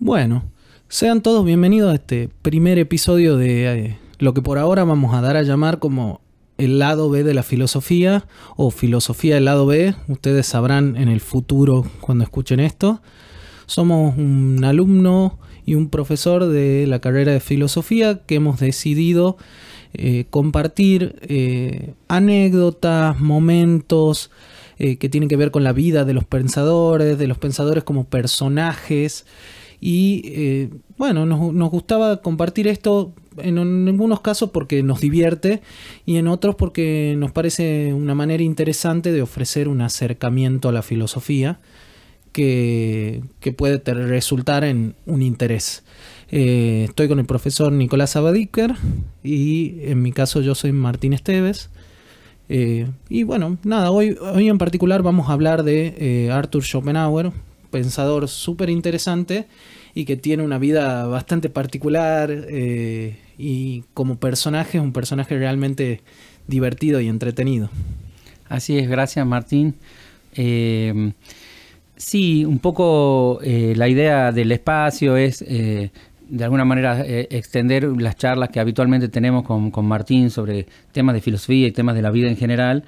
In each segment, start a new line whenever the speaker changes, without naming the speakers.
Bueno, sean todos bienvenidos a este primer episodio de eh, lo que por ahora vamos a dar a llamar como el lado B de la filosofía o filosofía del lado B. Ustedes sabrán en el futuro cuando escuchen esto. Somos un alumno y un profesor de la carrera de filosofía que hemos decidido eh, compartir eh, anécdotas, momentos que tienen que ver con la vida de los pensadores, de los pensadores como personajes y eh, bueno, nos, gustaba compartir esto en, algunos casos porque nos divierte y en otros porque nos parece una manera interesante de ofrecer un acercamiento a la filosofía que, puede resultar en un interés. Eh, estoy con el profesor Nicolás Abadiker y en mi caso yo soy Martín Esteves. Eh, y bueno, nada, hoy, hoy en particular vamos a hablar de Arthur Schopenhauer, pensador súper interesante y que tiene una vida bastante particular eh, y como
personaje es un personaje realmente divertido y entretenido. Así es, gracias Martín. Em, sí, un poco eh, la idea del espacio es eh, de alguna manera extender las charlas que habitualmente tenemos con, con, Martín sobre temas de filosofía y temas de la vida en general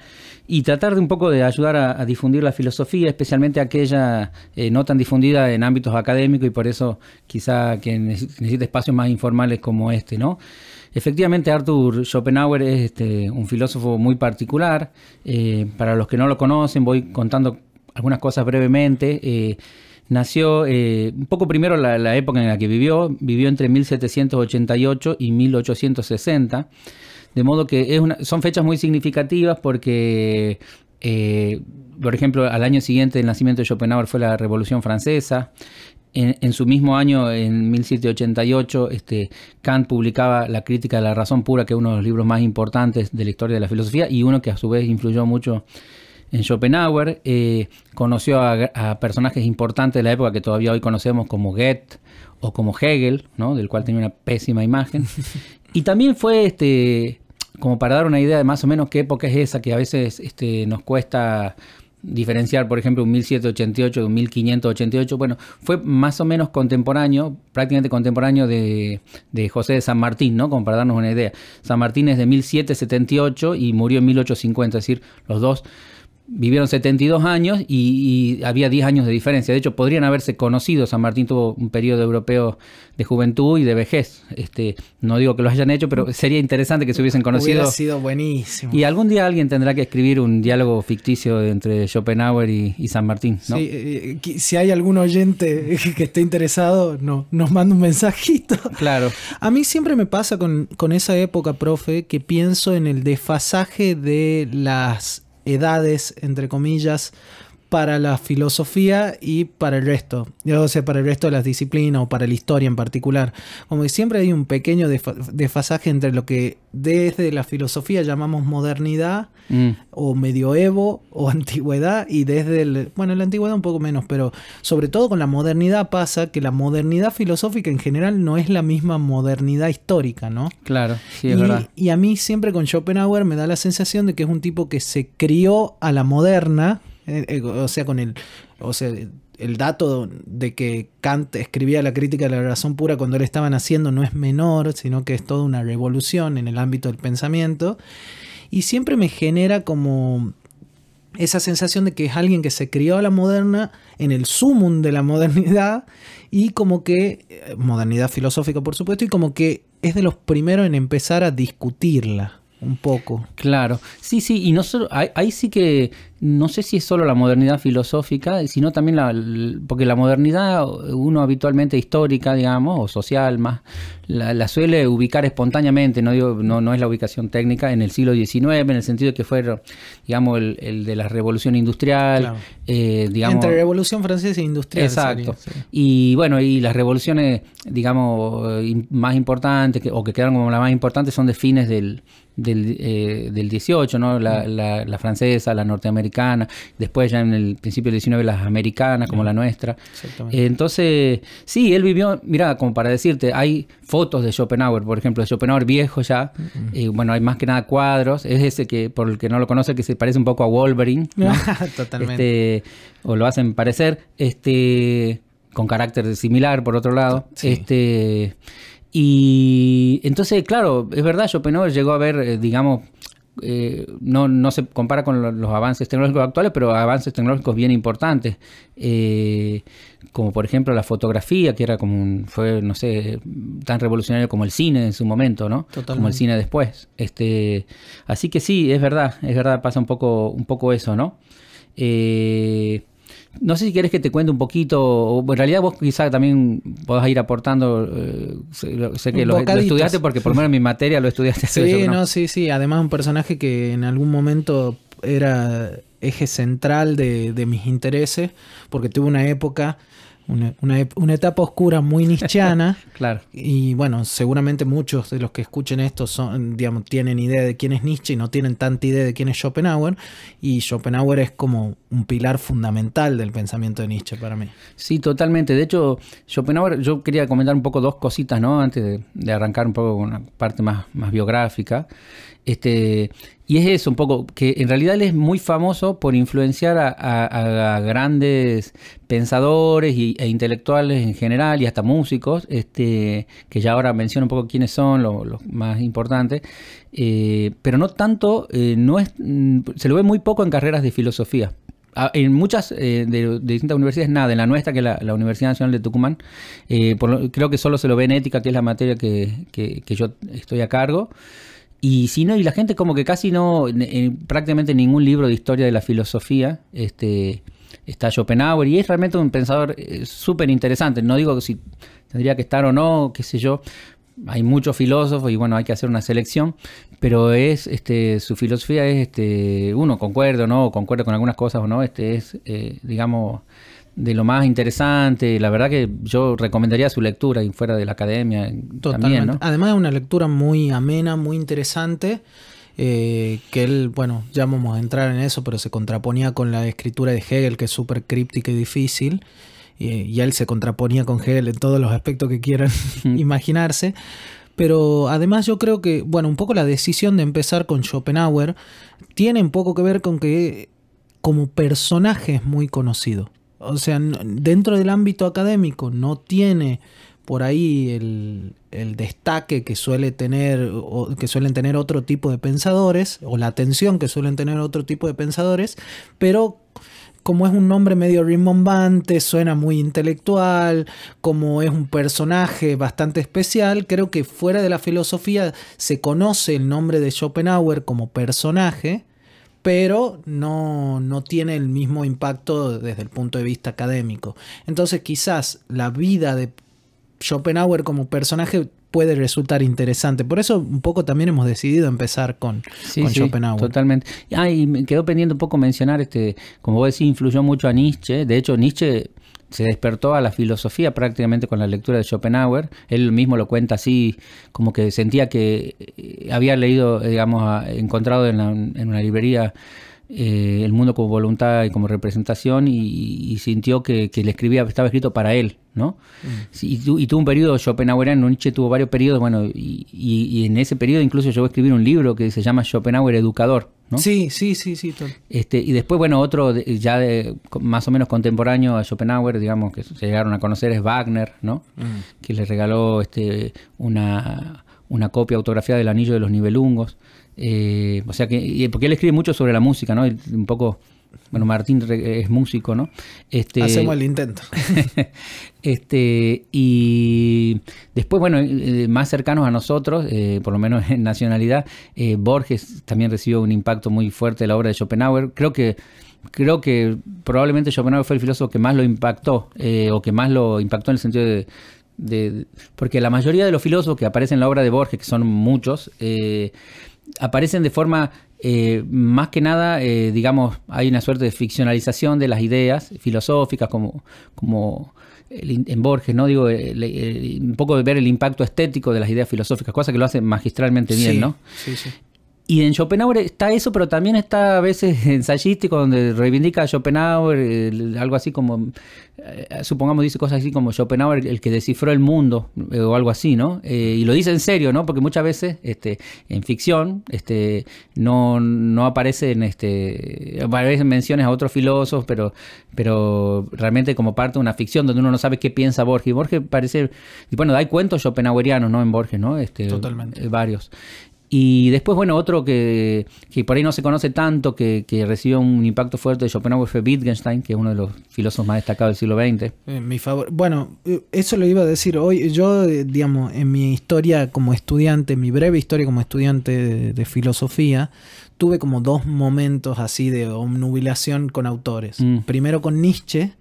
y tratar de un poco de ayudar a, difundir la filosofía, especialmente aquella eh, no tan difundida en ámbitos académicos y por eso quizá que necesite espacios más informales como este, ¿no? Efectivamente, Arthur Schopenhauer es este, un filósofo muy particular. Eh, para los que no lo conocen, voy contando algunas cosas brevemente. Eh, Nació eh, un poco primero la, época en la que vivió, vivió entre 1788 y 1860, de modo que son fechas muy significativas porque, eh, por ejemplo, al año siguiente del nacimiento de Schopenhauer fue la Revolución Francesa, en, su mismo año, en 1788, este, Kant publicaba La crítica de la razón pura, que es uno de los libros más importantes de la historia de la filosofía y uno que a su vez influyó mucho en Schopenhauer, eh, conoció a, personajes importantes de la época que todavía hoy conocemos como Goethe o como Hegel, ¿no? del cual tenía una pésima imagen. Y también fue, este, como para dar una idea de más o menos qué época es esa que a veces este, nos cuesta diferenciar, por ejemplo, un 1788 de 1588. Bueno, fue más o menos contemporáneo, prácticamente contemporáneo de, de, José de San Martín, ¿no? Como para darnos una idea. San Martín es de 1778 y murió en 1850, es decir, los dos vivieron 72 años y, había 10 años de diferencia. De hecho, podrían haberse conocido. San Martín tuvo un periodo europeo de juventud y de vejez. Este, no digo que lo hayan hecho, pero sería interesante que se hubiesen conocido. Hubiera sido
buenísimo. Y
algún día alguien tendrá que escribir un diálogo ficticio entre Schopenhauer y, San Martín.
Eh, si hay algún oyente que esté interesado, nos manda un mensajito. Claro. A mí siempre me pasa con, con esa época, profe, que pienso en el desfasaje de las edades, entre comillas, para la filosofía y para el resto, o sea, para el resto de las disciplinas o para la historia en particular. Como que siempre hay un pequeño desfasaje entre lo que desde la filosofía llamamos modernidad mm. o medioevo o antigüedad y desde el, bueno, la antigüedad un poco menos, pero sobre todo con la modernidad pasa que la modernidad filosófica en general no es la misma modernidad histórica, ¿no?
Claro, sí,
y, Y a mí siempre con Schopenhauer me da la sensación de que es un tipo que se crió a la moderna, eh, eh, o sea, con el, el dato de que Kant escribía la crítica de la razón pura cuando le estaban haciendo no es menor, sino que es toda una revolución en el ámbito del pensamiento. Y siempre me genera como esa sensación de que es alguien que se crió a la moderna, en el sumum de la modernidad, y como que, eh, modernidad filosófica por supuesto, y como que es de los primeros en empezar a discutirla
un poco. Claro, sí, sí, y no ahí sí que no sé si es solo la modernidad filosófica, sino también la, porque la modernidad, uno habitualmente histórica, digamos, o social más, la, suele ubicar espontáneamente, no, no, es la ubicación técnica, en el siglo XIX, en el sentido de que fue, digamos, el, de la revolución industrial, eh, digamos... Entre
revolución francesa e industrial. Exacto.
Y bueno, y las revoluciones, digamos, más importantes, o que quedaron como las más importantes, son de fines del, del, eh, del 18, ¿no? Mm. La, la francesa, la norteamericana después ya en el principio del 19 las americanas como la nuestra. Eh, entonces, sí, él vivió, mira, como para decirte, hay fotos de Schopenhauer, por ejemplo, de Schopenhauer viejo ya, eh, bueno, hay más que nada cuadros, es ese que, por el que no lo conoce, que se parece un poco a Wolverine. Totalmente. Este, o lo hacen parecer, este, con carácter similar, por otro lado. Este, y entonces, claro, es verdad, Schopenhauer llegó a ver, eh, digamos, eh, no, no, se compara con los, avances tecnológicos actuales, pero avances tecnológicos bien importantes, eh, como por ejemplo la fotografía, que era como un, fue, no sé, tan revolucionario como el cine en su momento, ¿no? Como el cine después. Este, así que sí, es verdad, es verdad, pasa un poco, un poco eso, ¿no? Eh, no sé si quieres que te cuente un poquito, o en realidad vos quizás también Podés ir aportando, eh, sé que lo, estudiaste porque por lo menos mi materia lo estudiaste. Sí, no,
sí, sí, además un personaje que en algún momento era eje central de, de mis intereses, porque tuve una época una, etapa oscura muy nichana. claro. Y bueno, seguramente muchos de los que escuchen esto son, digamos, tienen idea de quién es Nietzsche y no tienen tanta idea de quién es Schopenhauer. Y Schopenhauer es
como un pilar fundamental del pensamiento de Nietzsche para mí. Sí, totalmente. De hecho, Schopenhauer, yo quería comentar un poco dos cositas, ¿no? Antes de, arrancar un poco con una parte más, más biográfica. Este, y es eso un poco, que en realidad él es muy famoso por influenciar a, grandes pensadores e intelectuales en general y hasta músicos, este, que ya ahora menciono un poco quiénes son los más importantes, eh, pero no tanto, eh, no mm, se lo ve muy poco en carreras de filosofía ah, en muchas eh, de, distintas universidades, nada, en la nuestra, que es la, Universidad Nacional de Tucumán, creo que solo se lo ve en ética, que es la materia que yo estoy a cargo, y si no, y la gente como que casi no, en, en eh, prácticamente ningún libro de historia de la filosofía, este, está Schopenhauer y es realmente un pensador eh, súper interesante. No digo si tendría que estar o no, qué sé yo. Hay muchos filósofos y bueno, hay que hacer una selección, pero es este su filosofía es este uno concuerdo no concuerdo con algunas cosas o no este es eh, digamos de lo más interesante la verdad que yo recomendaría su lectura y fuera de la academia eh, Totalmente.
además es una lectura muy amena muy interesante eh, que él, bueno, ya vamos a entrar en eso, pero se contraponía con la escritura de Hegel, que es súper críptica y difícil, y él se contraponía con Hegel en todos los aspectos que quieran imaginarse, pero además yo creo que, bueno, un poco la decisión de empezar con Schopenhauer tiene un poco que ver con que como personaje es muy conocido. O sea, dentro del ámbito académico no tiene por ahí el, destaque que suele tener o que suelen tener otro tipo de pensadores o la atención que suelen tener otro tipo de pensadores, pero como es un nombre medio rimbombante, suena muy intelectual, como es un personaje bastante especial, creo que fuera de la filosofía se conoce el nombre de Schopenhauer como personaje, pero no, no tiene el mismo impacto desde el punto de vista académico. Entonces quizás la vida de Schopenhauer como personaje puede resultar interesante. Por eso un poco también hemos
decidido empezar con, Schopenhauer. Totalmente. Ah, y me quedó pendiente un poco mencionar, este, como vos decís, influyó mucho a Nietzsche. De hecho, Nietzsche se despertó a la filosofía prácticamente con la lectura de Schopenhauer. Él mismo lo cuenta así, como que sentía que eh, había leído, eh, digamos, encontrado en, en una librería eh, el mundo como voluntad y como representación y, sintió que, le escribía, estaba escrito para él, ¿no? Mm. y, tuvo un periodo, Schopenhauer, Nietzsche tuvo varios periodos, bueno, y, en ese periodo incluso llegó a escribir un libro que se llama Schopenhauer Educador, Sí, sí, sí, sí. Este, y después, bueno, otro ya más o menos contemporáneo a Schopenhauer, digamos, que se llegaron a conocer, es Wagner, ¿no? Mm. Que le regaló este, una, una copia autografiada del Anillo de los nivelungos eh, o sea que, porque él escribe mucho sobre la música, ¿no? Un poco, bueno, Martín es músico, ¿no? Este, Hacemos el intento. este, y después, bueno, eh, más cercanos a nosotros, eh, por lo menos en nacionalidad, Borges también recibió un impacto muy fuerte de la obra de Schopenhauer. Creo que creo que probablemente Schopenhauer fue el filósofo que más lo impactó, o que más lo impactó en el sentido de, Porque la mayoría de los filósofos que aparecen en la obra de Borges, que son muchos, eh, aparecen de forma eh, más que nada, eh, digamos, hay una suerte de ficcionalización de las ideas filosóficas, como, como el, en Borges, ¿no? Digo, un poco de ver el impacto estético de las ideas filosóficas, cosa que lo hace magistralmente bien, ¿no? Sí, sí. Y en Schopenhauer está eso, pero también está a veces ensayístico, donde reivindica a Schopenhauer, algo así como, eh, supongamos dice cosas así como Schopenhauer, el que descifró el mundo, eh, o algo así, ¿no? Eh, y lo dice en serio, ¿no? Porque muchas veces este, en ficción este, no, no aparecen, este, aparecen menciones a otros filósofos, pero, pero realmente como parte de una ficción donde uno no sabe qué piensa Borges. y Borges parece, y bueno, hay cuentos schopenhauerianos, ¿no? En Borges, ¿no? Este, Totalmente. Varios. Y después, bueno, otro que, por ahí no se conoce tanto, que, que, recibió un impacto fuerte de Schopenhauer fue Wittgenstein, que es uno de los filósofos más destacados del siglo XX. Eh, mi favor.
Bueno, eh, eso lo iba a decir hoy. Yo, eh, digamos, en mi historia como estudiante, mi breve historia como estudiante de, filosofía, tuve como dos momentos así de omnubilación con autores. Mm. Primero con Nietzsche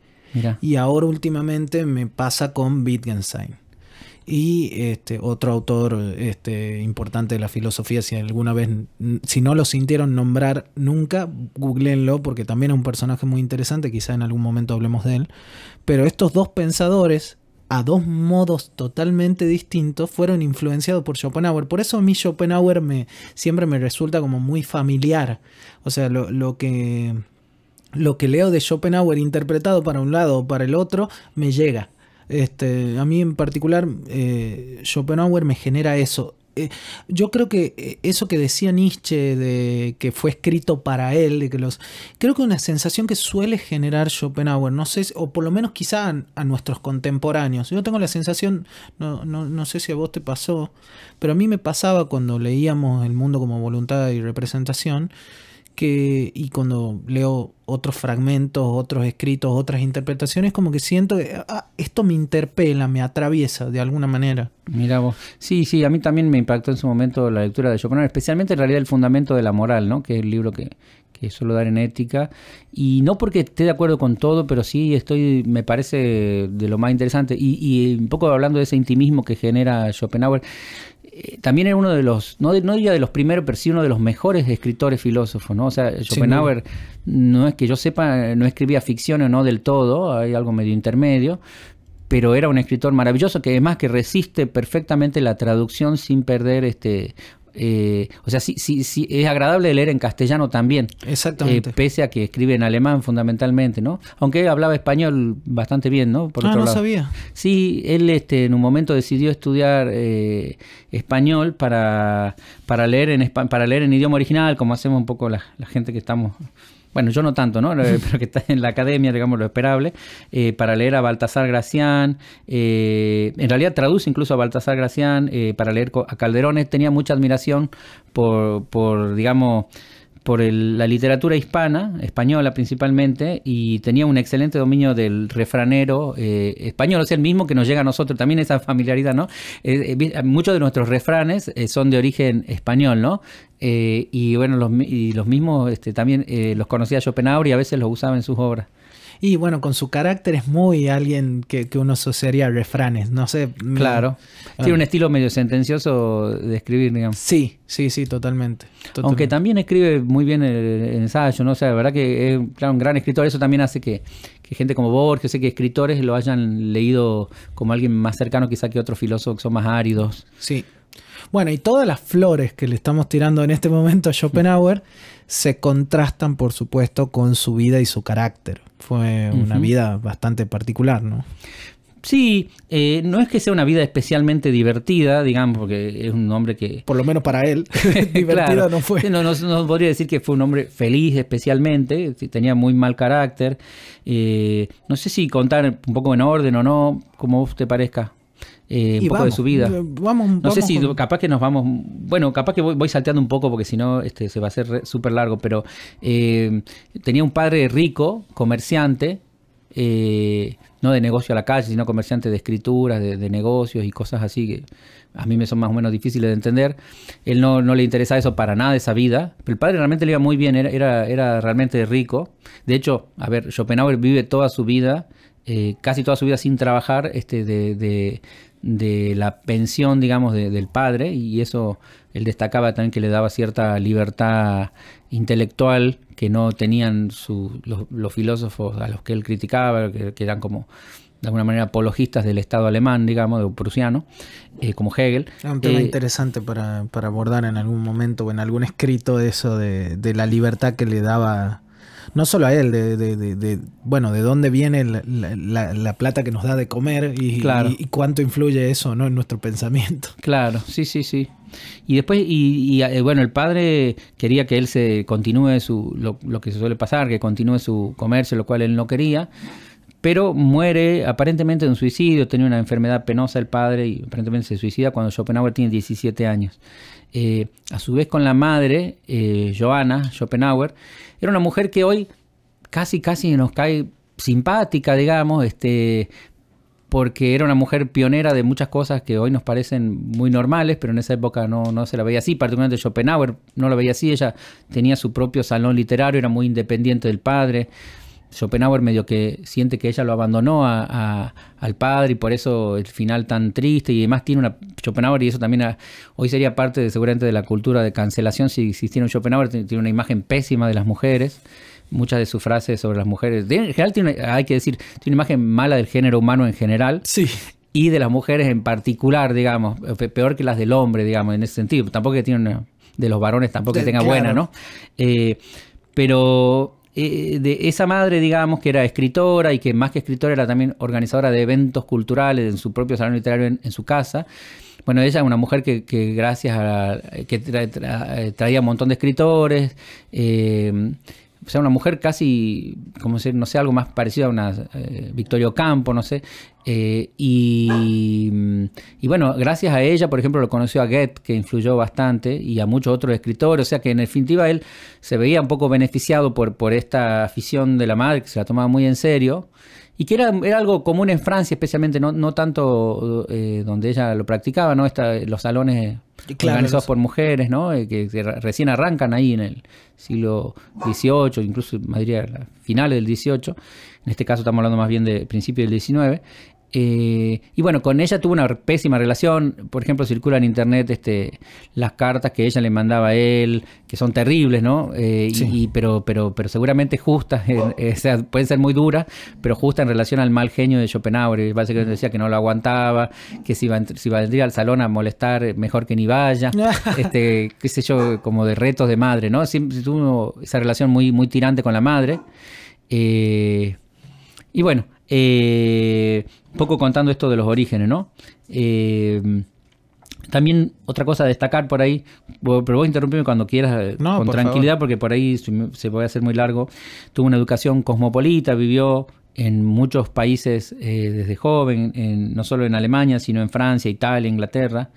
y ahora últimamente me pasa con Wittgenstein y este, otro autor este, importante de la filosofía, si alguna vez, si no lo sintieron nombrar nunca, googleenlo porque también es un personaje muy interesante, quizá en algún momento hablemos de él, pero estos dos pensadores a dos modos totalmente distintos fueron influenciados por Schopenhauer. Por eso a mí Schopenhauer me, siempre me resulta como muy familiar. O sea, lo, lo que lo que leo de Schopenhauer interpretado para un lado o para el otro me llega. Este, a mí en particular, eh, Schopenhauer me genera eso. Eh, yo creo que eh, eso que decía Nietzsche de que fue escrito para él, de que los, creo que una sensación que suele generar Schopenhauer, no sé, o por lo menos quizá a, nuestros contemporáneos. Yo tengo la sensación, no, no, no, sé si a vos te pasó, pero a mí me pasaba cuando leíamos El mundo como voluntad y representación, y cuando leo otros fragmentos, otros escritos, otras interpretaciones, como que siento que ah, esto me interpela, me
atraviesa de alguna manera. Mira vos. Sí, sí, a mí también me impactó en su momento la lectura de Schopenhauer, especialmente en realidad el fundamento de la moral, ¿no? que es el libro que, que suelo dar en ética. Y no porque esté de acuerdo con todo, pero sí estoy, me parece de lo más interesante. Y, y un poco hablando de ese intimismo que genera Schopenhauer. Eh, también era uno de los, no, no diría de los primeros, pero sí uno de los mejores escritores filósofos, ¿no? O sea, Schopenhauer, no es que yo sepa, no escribía ficción o no del todo, hay algo medio intermedio, pero era un escritor maravilloso que además que resiste perfectamente la traducción sin perder este eh, o sea, sí, es agradable leer en castellano también. Eh, Exactamente. pese a que escribe en alemán fundamentalmente, ¿no? Aunque hablaba español bastante bien, ¿no? ah, no sabía. Sí, él este, en un momento decidió estudiar eh, español para, para, leer en, para leer en idioma original, como hacemos un poco la, la gente que estamos bueno, yo no tanto, ¿no? Pero que está en la academia, digamos, lo esperable, eh, para leer a Baltasar Gracián, eh, en realidad traduce incluso a Baltasar Gracián, eh, para leer a Calderones. tenía mucha admiración por, por digamos, por la literatura hispana, española principalmente, y tenía un excelente dominio del refranero eh, español, o sea, el mismo que nos llega a nosotros, también esa familiaridad, ¿no? Eh, eh, muchos de nuestros refranes son de origen español, ¿no? y bueno, los, y los mismos este, también los conocía Schopenhauer y a veces los usaba en sus obras.
Y bueno, con su carácter es muy alguien que, uno asociaría a refranes, no sé. Mm, claro. Ah. Tiene un
estilo medio sentencioso de escribir, digamos. Sí, sí, sí, totalmente. Aunque también escribe muy bien el, ensayo, ¿no? O sea, la verdad que es un gran escritor. Eso también hace que, gente como Borges, sé que escritores lo hayan leído como alguien más cercano quizá que otros filósofos son más áridos. Sí.
Bueno, y todas las flores que le estamos tirando en este momento a Schopenhauer se contrastan, por supuesto, con su vida y su carácter fue una vida bastante particular, ¿no?
Sí, eh, no es que sea una vida especialmente divertida, digamos, porque es un hombre que... Por lo menos para él, divertida no fue. No, no, podría decir que fue un hombre feliz especialmente, tenía muy mal carácter. Eh, no sé si contar un poco en orden o no, como usted parezca. Eh, un poco de su vida. Eh,
vamos, no sé si
capaz que nos vamos, bueno, capaz que voy, salteando un poco porque si no este, se va a hacer súper largo, pero eh, tenía un padre rico, comerciante, no de negocio a la calle, sino comerciante de escrituras, de, negocios y cosas así que a mí me son más o menos difíciles de entender. Él no, no le interesa eso para nada, esa vida. Pero el padre realmente le iba muy bien, era, realmente rico. De hecho, a ver, Schopenhauer vive toda su vida, casi toda su vida sin trabajar, este, de, de la pensión, digamos, del padre, y eso él destacaba también que le daba cierta libertad intelectual que no tenían los, filósofos a los que él criticaba, que, eran como de alguna manera apologistas del Estado alemán, digamos, de prusiano, eh, como Hegel. Era un tema eh,
interesante para, abordar en algún momento o en algún escrito eso de, de la libertad que le daba no solo a él, de, bueno, de dónde viene la, plata que nos da de comer y, y, cuánto influye eso ¿no? en nuestro pensamiento.
Claro, sí, sí, sí. Y después, y, eh, bueno, el padre quería que él se continúe su, lo, que se suele pasar, que continúe su comercio, lo cual él no quería pero muere aparentemente de un suicidio, tenía una enfermedad penosa el padre y aparentemente se suicida cuando Schopenhauer tiene 17 años. Eh, a su vez con la madre, eh, Joana Schopenhauer, era una mujer que hoy casi, casi nos cae simpática, digamos, este, porque era una mujer pionera de muchas cosas que hoy nos parecen muy normales, pero en esa época no, no se la veía así, particularmente Schopenhauer no la veía así, ella tenía su propio salón literario, era muy independiente del padre, Schopenhauer medio que siente que ella lo abandonó al padre y por eso el final tan triste y además tiene una Schopenhauer y eso también ah, hoy sería parte de, seguramente de la cultura de cancelación si existiera un Schopenhauer tiene una imagen pésima de las mujeres muchas de sus frases sobre las mujeres en general tiene hay que decir tiene una imagen mala del género humano en general sí y de las mujeres en particular digamos peor que las del hombre digamos en ese sentido tampoco que tiene de los varones tampoco que tenga buena no eh, pero eh, de esa madre, digamos, que era escritora y que más que escritora era también organizadora de eventos culturales en su propio salón literario en, su casa. Bueno, ella es una mujer que, gracias a que eh, traía un montón de escritores. Eh, o sea, una mujer casi, como decir, no sé, algo más parecido a una Victorio eh, Victoria Campo no sé. Eh, y, y, bueno, gracias a ella, por ejemplo, lo conoció a Goethe, que influyó bastante, y a muchos otros escritores, o sea que en definitiva él se veía un poco beneficiado por, por esta afición de la madre, que se la tomaba muy en serio y que era, algo común en Francia, especialmente, no, tanto eh, donde ella lo practicaba, ¿no? Esta, los salones organizados por mujeres, ¿no? Eh, que, recién arrancan ahí en el siglo XVIII, incluso, diría, finales del XVIII, en este caso estamos hablando más bien de principio del XIX, eh, y bueno, con ella tuvo una pésima relación. Por ejemplo, circula en internet este, las cartas que ella le mandaba a él, que son terribles, ¿no? Eh, pero, pero, seguramente justas, eh, pueden ser muy duras, pero justas en relación al mal genio de Schopenhauer. Básicamente decía que no lo aguantaba, que si, iba, si vendría al salón a molestar, mejor que ni vaya. este, qué sé yo, como de retos de madre, ¿no? Siempre tuvo esa relación muy, muy tirante con la madre. y bueno, poco contando esto de los orígenes, ¿no? Eh, también otra cosa a destacar por ahí, pero vos interrumpirme cuando quieras, eh, con tranquilidad, porque por ahí se puede hacer muy largo. Tuvo una educación cosmopolita, vivió en muchos países eh, desde joven, no solo en Alemania, sino en Francia, Italia, Inglaterra.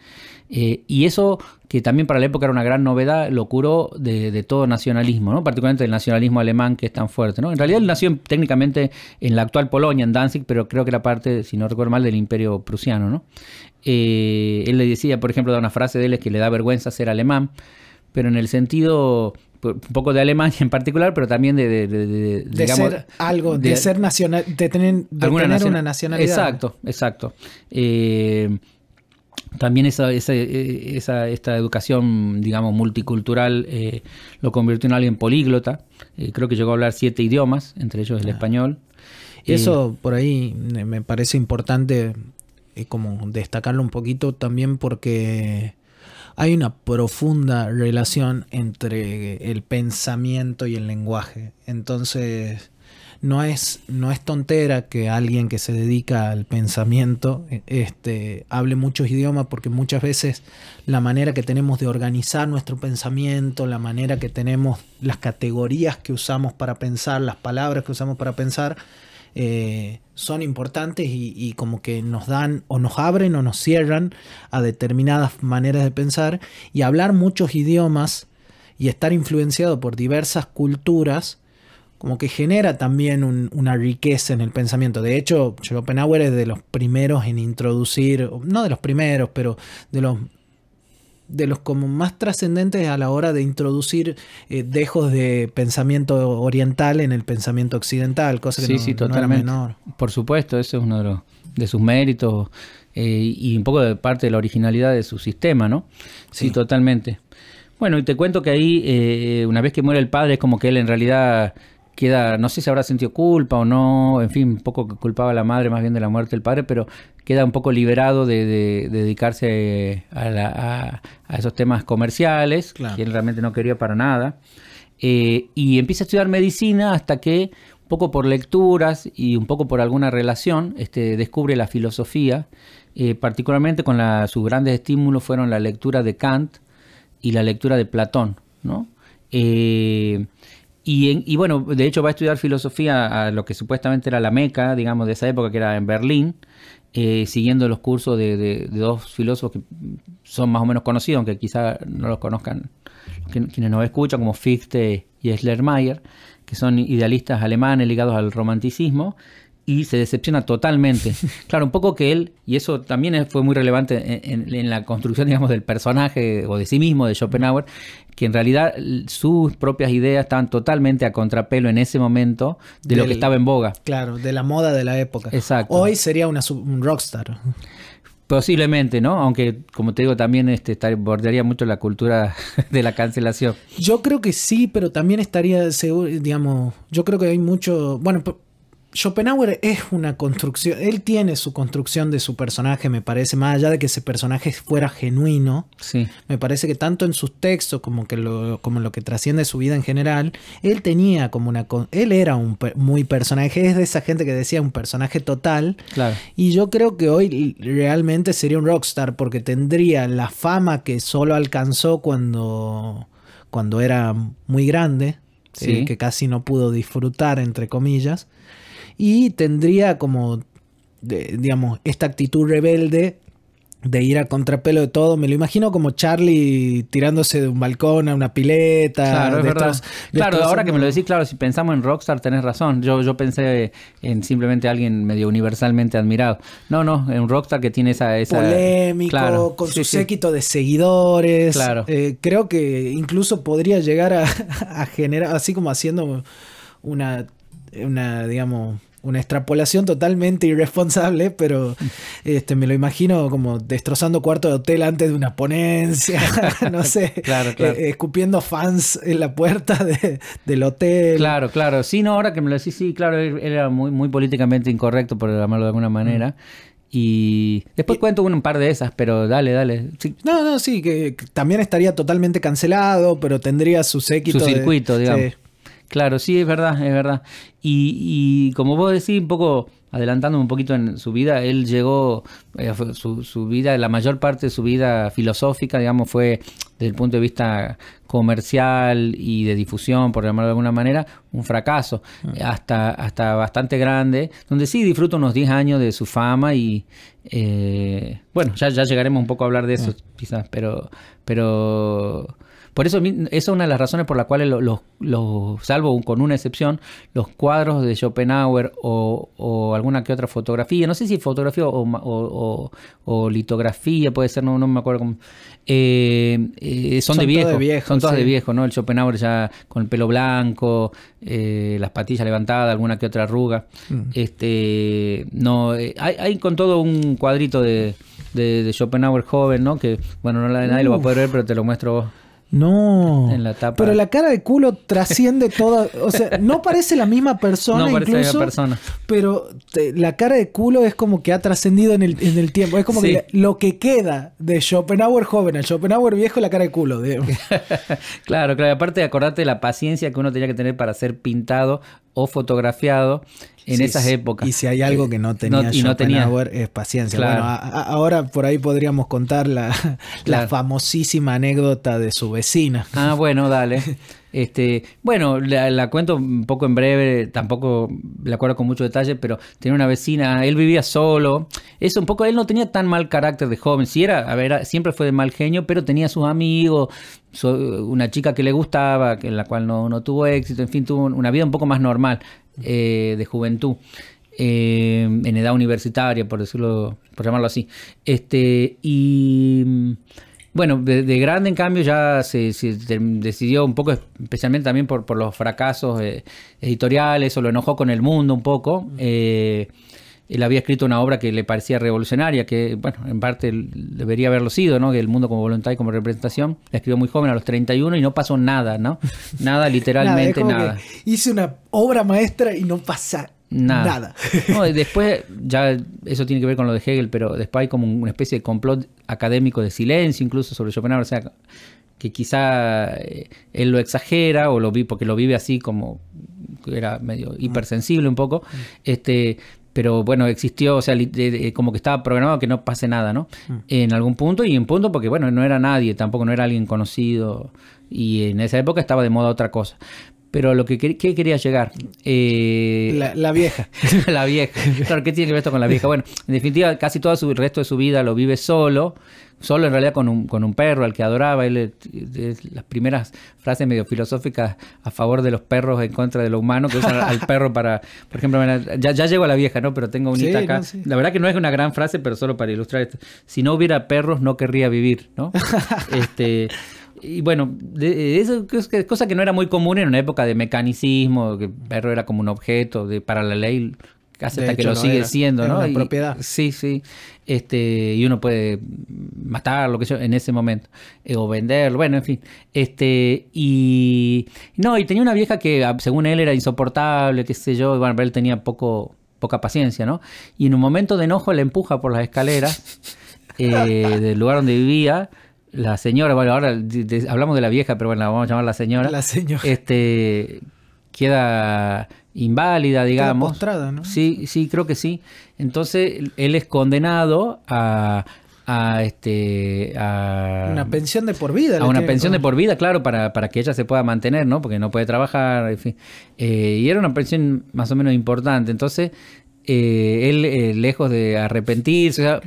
Eh, y eso, que también para la época era una gran novedad, lo curó de, todo nacionalismo, particularmente el nacionalismo alemán que es tan fuerte. ¿no? En realidad él nació técnicamente en la actual Polonia, en Danzig, pero creo que era parte, si no recuerdo mal, del imperio prusiano. ¿no? Eh, él le decía, por ejemplo, da una frase de él es que le da vergüenza ser alemán, pero en el sentido un poco de Alemania en particular, pero también de... De, ser algo, de, ser
nacional, de tener, tener una nacionalidad. Exacto,
exacto. Eh, también esa, esta educación, digamos, multicultural eh, lo convirtió en alguien políglota. Eh, creo que llegó a hablar siete idiomas, entre ellos el ah. español. Y eso
por ahí me parece importante como destacarlo un poquito también porque hay una profunda relación entre el pensamiento y el lenguaje. Entonces, no es, no es tontera que alguien que se dedica al pensamiento e, este, hable muchos idiomas porque muchas veces la manera que tenemos de organizar nuestro pensamiento, la manera que tenemos, las categorías que usamos para pensar, las palabras que usamos para pensar, eh, son importantes y, como que nos dan o nos abren o nos cierran a determinadas maneras de pensar y hablar muchos idiomas y estar influenciado por diversas culturas como que genera también una riqueza en el pensamiento. De hecho, Schopenhauer es de los primeros en introducir, no de los primeros, pero de los de los como más trascendentes a la hora de introducir eh, dejos de pensamiento oriental en el pensamiento occidental,
cosa que no, menor. Por supuesto, eso es uno de, sus méritos eh, y un poco de parte de la originalidad de su sistema, ¿no? Sí, totalmente. Bueno, y te cuento que ahí, eh, una vez que muere el padre, es como que él en realidad queda, no sé si habrá sentido culpa o no, en fin, un poco culpaba a la madre más bien de la muerte del padre, pero queda un poco liberado de, dedicarse a, esos temas comerciales, que él realmente no quería para nada. Eh, y empieza a estudiar medicina hasta que, un poco por lecturas y un poco por alguna relación, este, descubre la filosofía, eh, particularmente con sus grandes estímulos fueron la lectura de Kant y la lectura de Platón, ¿no? Eh, y, bueno, de hecho va a estudiar filosofía a lo que supuestamente era la meca, digamos, de esa época, que era en Berlín, eh, siguiendo los cursos de, dos filósofos que son más o menos conocidos, aunque quizá no los conozcan quienes nos escuchan, como Fichte y Schleiermacher, que son idealistas alemanes ligados al romanticismo, y se decepciona totalmente. Claro, un poco que él, y eso también fue muy relevante en, la construcción, digamos, del personaje o de sí mismo de Schopenhauer, que en realidad sus propias ideas estaban totalmente a contrapelo en ese momento de lo que estaba en boga.
Claro, de la moda de la época.
Exacto. Hoy sería un rockstar. Posiblemente, ¿no? Aunque, como te digo, también este, estar, bordearía mucho la cultura de la cancelación.
Yo creo que sí, pero también estaría seguro, digamos, yo creo que hay mucho, bueno, Schopenhauer es una construcción, él tiene su construcción de su personaje, me parece, más allá de que ese personaje fuera genuino, sí. me parece que tanto en sus textos como, que lo, lo que trasciende su vida en general, él tenía como una... Él era un muy personaje, es de esa gente que decía un personaje total, claro. y yo creo que hoy realmente sería un rockstar porque tendría la fama que solo alcanzó cuando, cuando era muy grande, eh, que casi no pudo disfrutar, entre comillas y tendría como, digamos, esta actitud rebelde de ir a contrapelo de todo. Me lo imagino como Charlie tirándose de un balcón a una pileta. Claro, claro, ahora que
me lo decís, claro, si pensamos en Rockstar, tenés razón. Yo, yo pensé en simplemente alguien medio universalmente admirado. No, no, en Rockstar que tiene esa. Polémico, con su séquito
de seguidores. Claro. Eh, creo que incluso podría llegar a, a generar, así como haciendo una una, digamos, una extrapolación totalmente irresponsable, pero este, me lo imagino como destrozando cuarto de hotel antes de una ponencia, no sé, eh, escupiendo fans en la puerta del hotel.
Claro, claro, sí, no, ahora que me lo decís, sí, claro, era muy, muy políticamente incorrecto, por llamarlo de alguna manera. Y después cuento un par de esas, pero dale, dale.
No, no, sí, que, también estaría totalmente cancelado, pero tendría su séquito. Su circuito, digamos.
Claro, sí, es verdad, es verdad. Y, como vos decís, un poco adelantándome un poquito en su vida, él llegó, eh, su, vida, la mayor parte de su vida filosófica, digamos, fue desde el punto de vista comercial y de difusión, por llamarlo de alguna manera, un fracaso, ah. hasta, hasta bastante grande, donde sí disfruto unos 10 años de su fama y, eh, bueno, ya, llegaremos un poco a hablar de eso, ah. quizás, pero... pero por eso, eso es una de las razones por las cuales los, salvo con una excepción, los cuadros de Schopenhauer o, alguna que otra fotografía, no sé si fotografía o, litografía, puede ser, no, no me acuerdo cómo, eh, eh, son, de viejo, son todos de viejo, ¿no? El Schopenhauer ya con el pelo blanco, eh, las patillas levantadas, alguna que otra arruga, mm. este, no, hay, con todo un cuadrito de, Schopenhauer joven, ¿no? Que, bueno, no, nadie lo va a poder ver, pero te lo muestro vos.
No. Pero la cara de culo trasciende toda. O sea, no parece la misma persona. No parece la misma persona. Pero la cara de culo es como que ha trascendido en el, tiempo. Es como que lo que queda de Schopenhauer joven, el Schopenhauer viejo, la cara de culo.
claro, claro. Aparte, acordate de la paciencia que uno tenía que tener para ser pintado o fotografiado en esas épocas. Y si hay algo eh, que no tenía, no,
y es paciencia. Bueno,
ahora
por ahí podríamos contar la, la, famosísima anécdota de su vecina.
Ah, bueno, dale. Este, bueno, la, cuento un poco en breve, tampoco la acuerdo con mucho detalle, pero tenía una vecina, él vivía solo, eso un poco, él no tenía tan mal carácter de joven, si era, a ver, siempre fue de mal genio, pero tenía sus amigos, una chica que le gustaba, que, la cual no, no tuvo éxito, en fin, tuvo una vida un poco más normal. Eh, de juventud, eh, en edad universitaria, por decirlo, por llamarlo así. Este, y bueno, de, grande en cambio ya se, decidió un poco, especialmente también por, por los fracasos eh, editoriales, o lo enojó con el mundo un poco él había escrito una obra que le parecía revolucionaria, que, bueno, en parte debería haberlo sido, ¿no? Que el mundo como voluntad y como representación. La escribió muy joven, a los 31, y no pasó nada, ¿no? Nada, literalmente nada.
Hice una obra maestra y no pasa
nada. nada. después, ya eso tiene que ver con lo de Hegel, pero después hay como una especie de complot académico de silencio, incluso sobre Schopenhauer, o sea que quizá eh, él lo exagera o lo vi porque lo vive así como era medio ah. hipersensible un poco mm. este pero bueno, existió, o sea, eh, como que estaba programado que no pase nada, ¿no? Mm. En algún punto y en punto porque, bueno, no era nadie, tampoco no era alguien conocido y en esa época estaba de moda otra cosa. Pero lo que ¿qué quería llegar. Eh, la, vieja. la vieja. Claro, ¿qué tiene que ver esto con la vieja? Bueno, en definitiva, casi todo su, el resto de su vida lo vive solo solo en realidad con un, con un perro al que adoraba. Él, las primeras frases medio filosóficas a favor de los perros en contra de lo humano, que usan al perro para, por ejemplo, ya, ya llego a la vieja, ¿no? Pero tengo un sí, acá. La verdad que no es una gran frase, pero solo para ilustrar esto. Si no hubiera perros, no querría vivir, ¿no? este, y bueno, eso es cosa que no era muy común en una época de mecanicismo, que el perro era como un objeto de, para la ley, hasta que lo sigue siendo, ¿no? Una propiedad. Sí, sí. Este, y uno puede matar lo que yo, en ese momento. Eh, o venderlo, bueno, en fin. Este, y. No, y tenía una vieja que, según él, era insoportable, qué sé yo. Bueno, pero él tenía poco, poca paciencia, ¿no? Y en un momento de enojo le empuja por las escaleras eh, del lugar donde vivía la señora, bueno, ahora hablamos de la vieja, pero bueno, la vamos a llamar la señora. La señora. Este, queda inválida, digamos. Sí, sí, creo que sí. Entonces él es condenado a, a este a una
pensión de por vida a una pensión de
por vida claro para, para, que ella se pueda mantener no porque no puede trabajar en fin eh, y era una pensión más o menos importante entonces eh, él eh, lejos de arrepentirse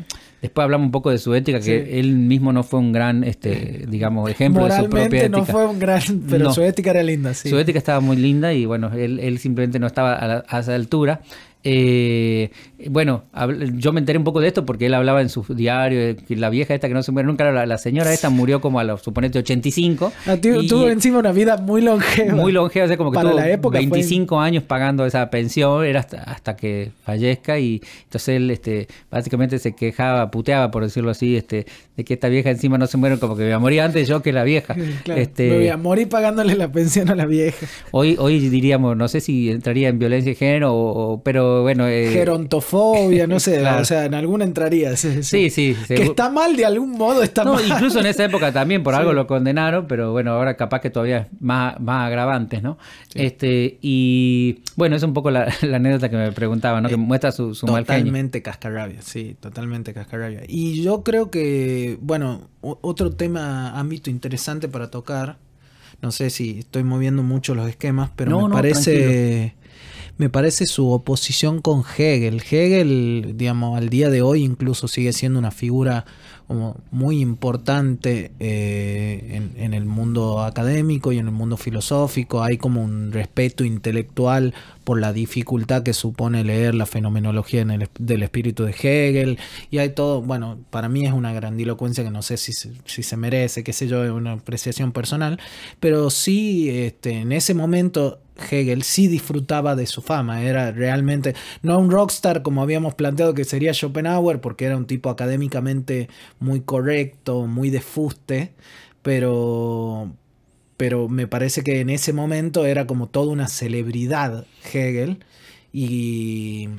Después hablamos un poco de su ética, que él mismo no fue un gran, este, digamos, ejemplo de su propia ética. no fue un gran, pero su ética era linda, sí. Su ética estaba muy linda y bueno, él, él simplemente no estaba a, la, a esa altura. Eh, bueno, yo me enteré un poco de esto porque él hablaba en su diario eh, que la vieja esta que no se muere nunca, la, señora esta murió como a los, suponete, 85. tuvo
encima una vida muy longeva. Muy longeva, o sea, como que la época 25
años pagando esa pensión, era hasta, que fallezca y entonces él este, básicamente se quejaba, puteaba, por decirlo así, este, de que esta vieja encima no se muere, como que me voy a morir antes yo que la vieja. Este, me voy a morir pagándole la pensión a la vieja. Hoy, hoy diríamos, no sé si entraría en violencia de género, o pero eh,
Gerontofobia, no sé, o sea, en alguna entraría. Sí,
sí. que está
mal de algún modo, está mal. Incluso en
esa época también por algo lo condenaron, pero bueno, ahora capaz que todavía es más, más agravantes, ¿no? Este, y bueno, es un poco la, anécdota que me preguntaba, ¿no? Que eh, muestra su, su Totalmente
cascarabia, sí, totalmente cascarabia Y yo creo que, bueno, otro tema, ámbito interesante para tocar. No sé si estoy moviendo mucho los esquemas, pero me parece me parece su oposición con Hegel. Hegel, digamos, al día de hoy incluso sigue siendo una figura como muy importante eh, en, el mundo académico y en el mundo filosófico. Hay como un respeto intelectual por la dificultad que supone leer la fenomenología del espíritu de Hegel. Y hay todo, bueno, para mí es una grandilocuencia que no sé si, se merece, qué sé yo, es una apreciación personal. Pero sí, este, en ese momento Hegel sí disfrutaba de su fama, era realmente no un rockstar como habíamos planteado que sería Schopenhauer, porque era un tipo académicamente muy correcto, muy de fuste, pero, pero me parece que en ese momento era como toda una celebridad Hegel y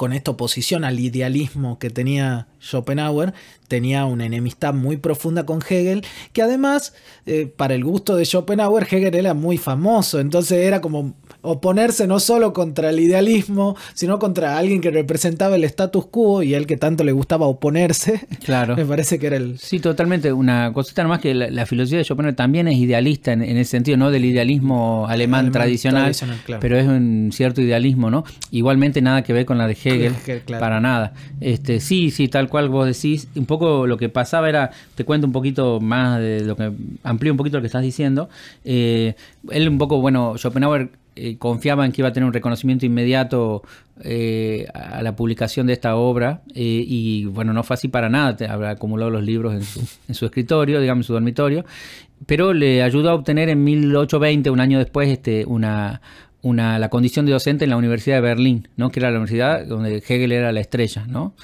con esta oposición al idealismo que tenía Schopenhauer, tenía una enemistad muy profunda con Hegel, que además, eh, para el gusto de Schopenhauer, Hegel era muy famoso, entonces era como oponerse no solo contra el idealismo, sino contra alguien que representaba el status quo y el que tanto le gustaba oponerse.
Claro. Me parece que era el. Sí, totalmente. Una cosita nomás que la, filosofía de Schopenhauer también es idealista en, el ese sentido, no del idealismo alemán, tradicional, pero es un cierto idealismo, ¿no? Igualmente nada que ver con la de Hegel, para nada. Este, sí, sí, tal cual vos decís. Un poco lo que pasaba era, te cuento un poquito más de lo que amplío un poquito lo que estás diciendo. Eh, él un poco, bueno, Schopenhauer eh, Confiaba en que iba a tener un reconocimiento inmediato eh, a la publicación de esta obra eh, y bueno, no fue así para nada, habrá acumulado los libros en su, escritorio, digamos en su dormitorio, pero le ayudó a obtener en 1820, un año después, este, una, una, la condición de docente en la Universidad de Berlín, ¿no? que era la universidad donde Hegel era la estrella. ¿no?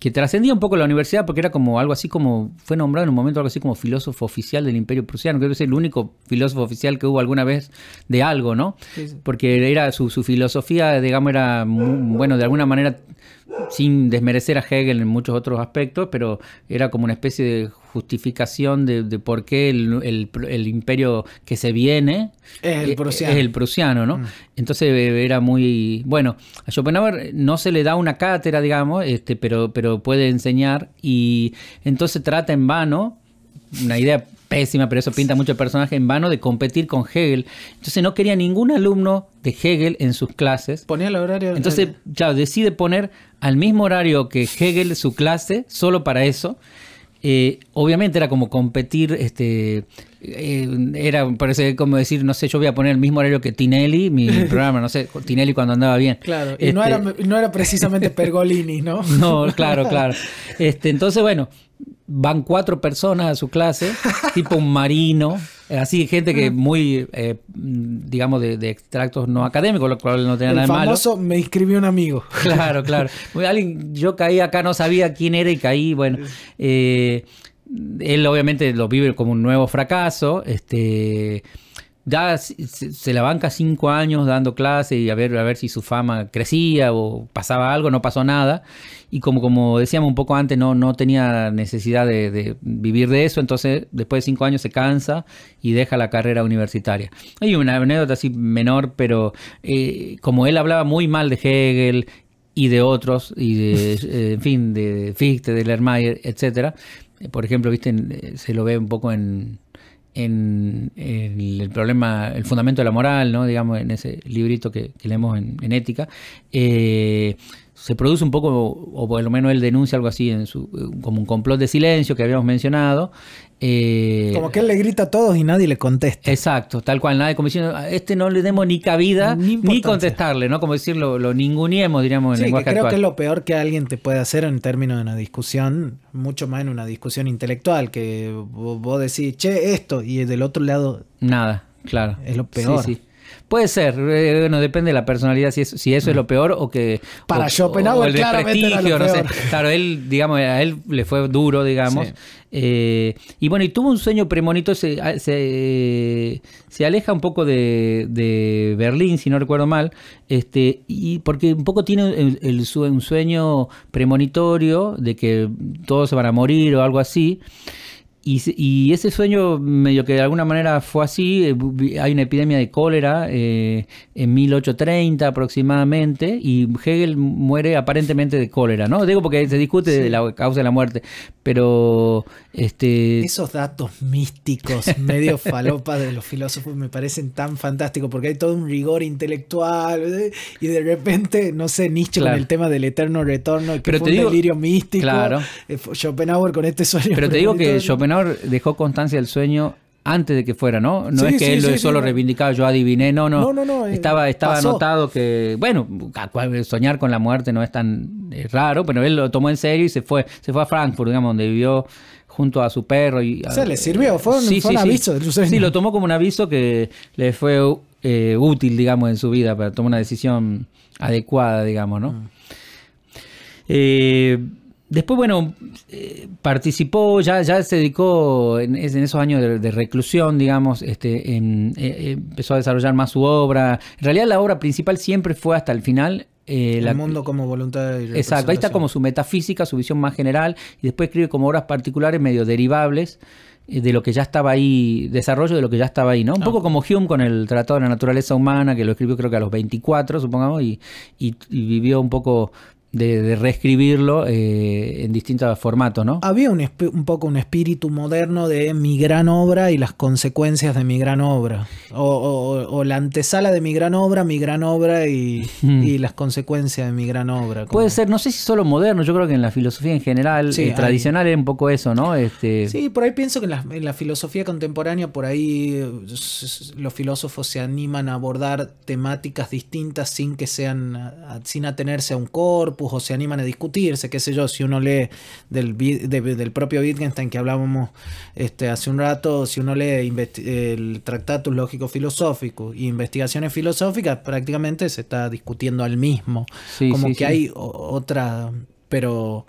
que trascendía un poco la universidad porque era como algo así como, fue nombrado en un momento algo así como filósofo oficial del Imperio Prusiano, creo que es el único filósofo oficial que hubo alguna vez de algo, ¿no? Porque era su, filosofía, digamos, era, bueno, de alguna manera sin desmerecer a Hegel en muchos otros aspectos, pero era como una especie de justificación de, por qué el, imperio que se viene es el eh, prusiano, ¿no? Mm. Entonces eh, era muy... Bueno, a Schopenhauer no se le da una cátedra, digamos, este, pero, pero puede enseñar y entonces trata en vano una idea pésima, pero eso pinta mucho el personaje en vano de competir con Hegel. Entonces no quería ningún alumno de Hegel en sus clases. Ponía el horario. Entonces, ya decide poner al mismo horario que Hegel su clase, solo para eso. Eh, obviamente era como competir, este, eh, era, parece como decir, no sé, yo voy a poner el mismo horario que Tinelli, mi programa, no sé, Tinelli cuando andaba bien. Claro, y este no, era,
no era precisamente Pergolini, ¿no? No, claro, claro.
Este, entonces, bueno, van cuatro personas a su clase, tipo un marino, eh, así, gente que muy, eh, digamos, de, extractos no académicos, lo cual no tenía nada de malo. famoso
me inscribió un amigo. Claro, claro.
Alguien, yo caí acá, no sabía quién era y caí, bueno. Eh, él obviamente lo vive como un nuevo fracaso, este ya se, la banca cinco años dando clase y a ver, a ver si su fama crecía o pasaba algo, no pasó nada. Y como, como decíamos un poco antes, no, no tenía necesidad de, vivir de eso, entonces después de cinco años se cansa y deja la carrera universitaria. Hay una anécdota así menor, pero eh, como él hablaba muy mal de Hegel y de otros, y de, eh, en fin, de Fichte, de Lermayer, etcétera. Por ejemplo, viste, eh, se lo ve un poco en en, el problema, el fundamento de la moral, ¿no? digamos, en ese librito que, leemos en, en ética, eh, se produce un poco, o por lo menos él denuncia algo así, en su, como un complot de silencio que habíamos mencionado. Eh, como que él le grita a todos y nadie le contesta. Exacto, tal cual, nadie como diciendo, este no le demos ni cabida ni, contestarle, ¿no? Como decirlo, lo ninguniemos, diríamos, en sí, que creo que es lo
peor que alguien te puede hacer en términos de una discusión, mucho más en una discusión intelectual, que vos, vos decís, che, esto, y
del otro lado... Nada, claro. Es lo peor. Sí, sí. Puede ser, eh, bueno, depende de la personalidad, si, si eso es lo mm. peor o que... Para Schopenhauer, el claramente no sé. Claro, él, digamos, a él le fue duro, digamos. Eh, y bueno, y tuvo un sueño premonitorio. se, aleja un poco de, Berlín, si no recuerdo mal, este, y porque un poco tiene el, su un sueño premonitorio de que todos se van a morir o algo así. Y, ese sueño, medio que de alguna manera fue así, eh, hay una epidemia de cólera eh, en 1830 aproximadamente, y Hegel muere aparentemente de cólera, ¿no? Digo porque se discute de la causa de la muerte, pero... este
Esos datos místicos, medio falopas de los filósofos, me parecen tan fantásticos, porque hay todo un rigor intelectual, eh, y de repente, no sé, Nietzsche con el tema del eterno retorno, y pero delirio místico,
Schopenhauer con este sueño. Pero te digo que Schopenhauer dejó constancia del sueño antes de que fuera, ¿no? No es que él lo solo reivindicaba, yo adiviné, no, no. No, no, eh, estaba estaba anotado que, bueno, soñar con la muerte no es tan eh, raro, pero él lo tomó en serio y se fue, se fue a Frankfurt, digamos, donde vivió junto a su perro. Y, o le sirvió, fue un, aviso Sí, lo tomó como un aviso que le fue eh, útil, digamos, en su vida para tomar una decisión adecuada, digamos, ¿no? Mm. Después, bueno, eh, participó, ya, ya se dedicó en, esos años de, reclusión, digamos, este, eh, eh, empezó a desarrollar más su obra. En realidad la obra principal siempre fue hasta el final. el mundo
como voluntad Exacto, ahí está como
su metafísica, su visión más general, y después escribe como obras particulares medio derivables de lo que ya estaba ahí, desarrollo de lo que ya estaba ahí, ¿no? Un ah. poco como Hume con el Tratado de la Naturaleza Humana, que lo escribió creo que a los 24, supongamos, y vivió un poco de, reescribirlo eh, en distintos formatos, ¿no?
Había un, poco un espíritu moderno de mi gran obra y las consecuencias de mi gran obra. O, la antesala de mi gran obra, mi gran obra
y, mm. las consecuencias de mi gran obra. Puede ser, no sé si solo moderno, yo creo que en la filosofía en general, eh, tradicional es un poco eso, ¿no? Este... Sí,
por ahí pienso que en la, en la filosofía contemporánea, por ahí eh, los filósofos se animan a abordar temáticas distintas sin que sean, sin atenerse a un corpus o se animan a discutirse, qué sé yo, si uno lee del, del propio Wittgenstein que hablábamos este, hace un rato, si uno lee el Tractatus Lógico Filosófico e Investigaciones Filosóficas, prácticamente se está discutiendo al mismo. Como que hay otra, pero...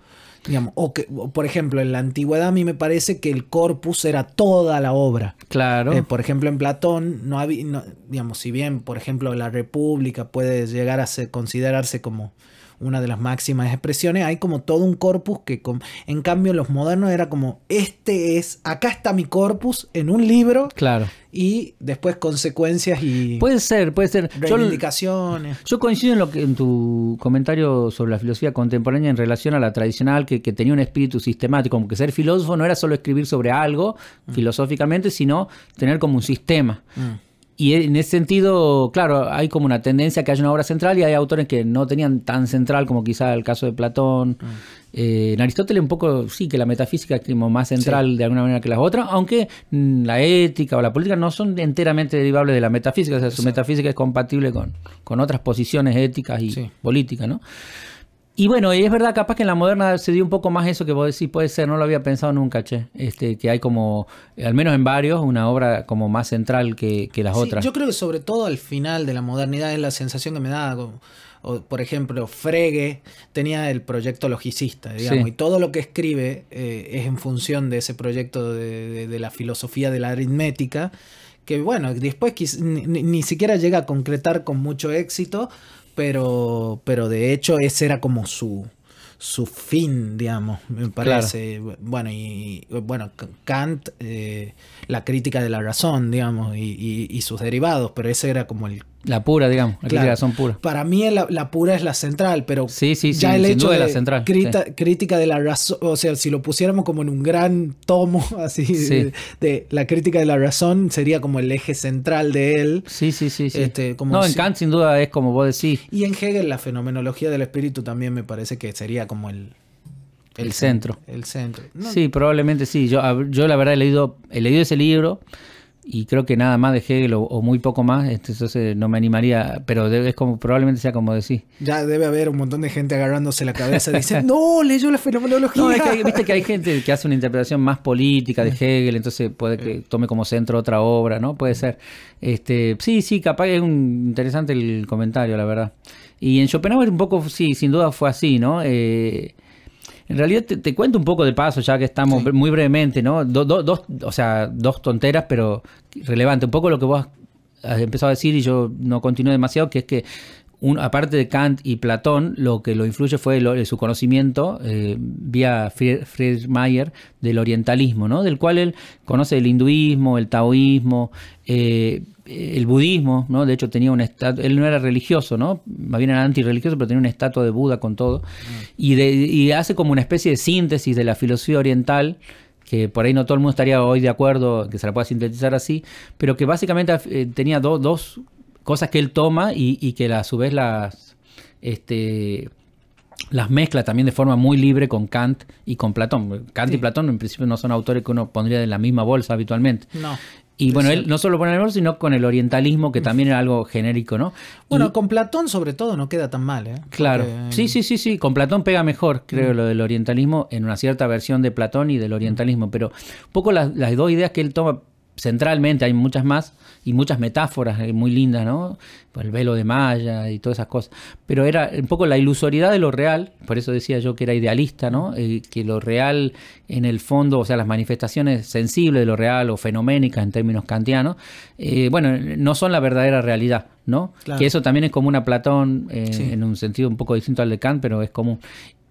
Digamos, o que, por ejemplo, en la antigüedad a mí me parece que el corpus era toda la obra. Claro. Eh, por ejemplo, en Platón no había, digamos, si bien, por ejemplo, la República puede llegar a considerarse como una de las máximas expresiones, hay como todo un corpus que en cambio los modernos era como, este es, acá está mi corpus en un libro. Claro. Y después consecuencias y... Puede ser, puede ser. Reivindicaciones.
Yo, coincido en, lo que, en tu comentario sobre la filosofía contemporánea en relación a la tradicional, que, tenía un espíritu sistemático, como que ser filósofo no era solo escribir sobre algo mm. filosóficamente, sino tener como un sistema. Mm. Y en ese sentido, claro, hay como una tendencia que haya una obra central y hay autores que no tenían tan central como quizá el caso de Platón. Ah. Eh, en Aristóteles un poco sí que la metafísica es como más central de alguna manera que las otras, aunque mm, la ética o la política no son enteramente derivables de la metafísica, o sea, su metafísica es compatible con, con otras posiciones éticas y políticas, ¿no? Y bueno, y es verdad, capaz que en la moderna se dio un poco más eso que vos decís, puede ser, no lo había pensado nunca, che. Este, que hay como, al menos en varios, una obra como más central que, las otras. Yo
creo que sobre todo al final de la modernidad es la sensación que me da. por ejemplo, Frege tenía el proyecto logicista, digamos, y todo lo que escribe eh, es en función de ese proyecto de, la filosofía de la aritmética que bueno, después ni, siquiera llega a concretar con mucho éxito, pero, pero de hecho ese era como su, su fin, digamos,
me parece.
Bueno, y, bueno, Kant, eh, la crítica de la razón, digamos, y, y, sus derivados, pero ese era como el
la pura, digamos, la razón pura.
Para mí la, la, pura es la central, pero sí, sí, ya el hecho de la central, crítica de la razón, o sea, si lo pusiéramos como en un gran tomo así de, la crítica de la razón sería como el eje central de él. Sí, sí, sí, este, no, en Kant
sin duda es como vos
decís. Y en Hegel la fenomenología del espíritu también me parece que sería como el centro.
El centro. Sí, probablemente sí. Yo, yo la verdad he leído, he leído ese libro y creo que nada más de Hegel o, muy poco más, este, entonces no me animaría, pero es como probablemente sea como decís.
Ya debe haber un montón de gente agarrándose la cabeza y diciendo, no, leyó la fenomenología. No, es que viste
que hay gente que hace una interpretación más política de mm. Hegel, entonces puede que tome como centro otra obra, ¿no? Puede mm. ser. Este, sí, sí, capaz es un, interesante el comentario, la verdad. Y en Schopenhauer un poco, sí, sin duda fue así, ¿no? Eh, en realidad te, cuento un poco de paso, ya que estamos muy brevemente, ¿no? dos, dos, o sea, dos tonteras, pero relevante. Un poco lo que vos has empezado a decir y yo no continúo demasiado, que es que aparte de Kant y Platón, lo que lo influye fue su conocimiento eh, vía Mayer, del orientalismo, ¿no? del cual él conoce el hinduismo, el taoísmo, eh, el budismo, ¿no? De hecho tenía un estatua, él no era religioso, ¿no? Más bien era antirreligioso, pero tenía una estatua de Buda con todo. Ah. Y, hace como una especie de síntesis de la filosofía oriental, que por ahí no todo el mundo estaría hoy de acuerdo que se la pueda sintetizar así, pero que básicamente eh, tenía dos cosas que él toma y, que a su vez las... Este, las mezcla también de forma muy libre con Kant y con Platón. Kant y Platón en principio no son autores que uno pondría en la misma bolsa habitualmente. No. Y bueno, él no solo con el amor, sino con el orientalismo, que también era algo genérico, ¿no? Bueno, con Platón
sobre todo no queda tan mal, ¿eh? Claro. Eh,
sí, sí, sí, sí. Con Platón pega mejor, creo, mm. lo del orientalismo, en una cierta versión de Platón y del orientalismo. Pero un poco las dos ideas que él toma centralmente hay muchas más y muchas metáforas eh, muy lindas, ¿no? Pues el velo de malla y todas esas cosas. Pero era un poco la ilusoriedad de lo real, por eso decía yo que era idealista, ¿no? Eh, que lo real en el fondo, o sea, las manifestaciones sensibles de lo real o fenoménicas en términos kantianos, eh, bueno, no son la verdadera realidad. ¿no? Que eso también es común a Platón, en un sentido un poco distinto al de Kant, pero es común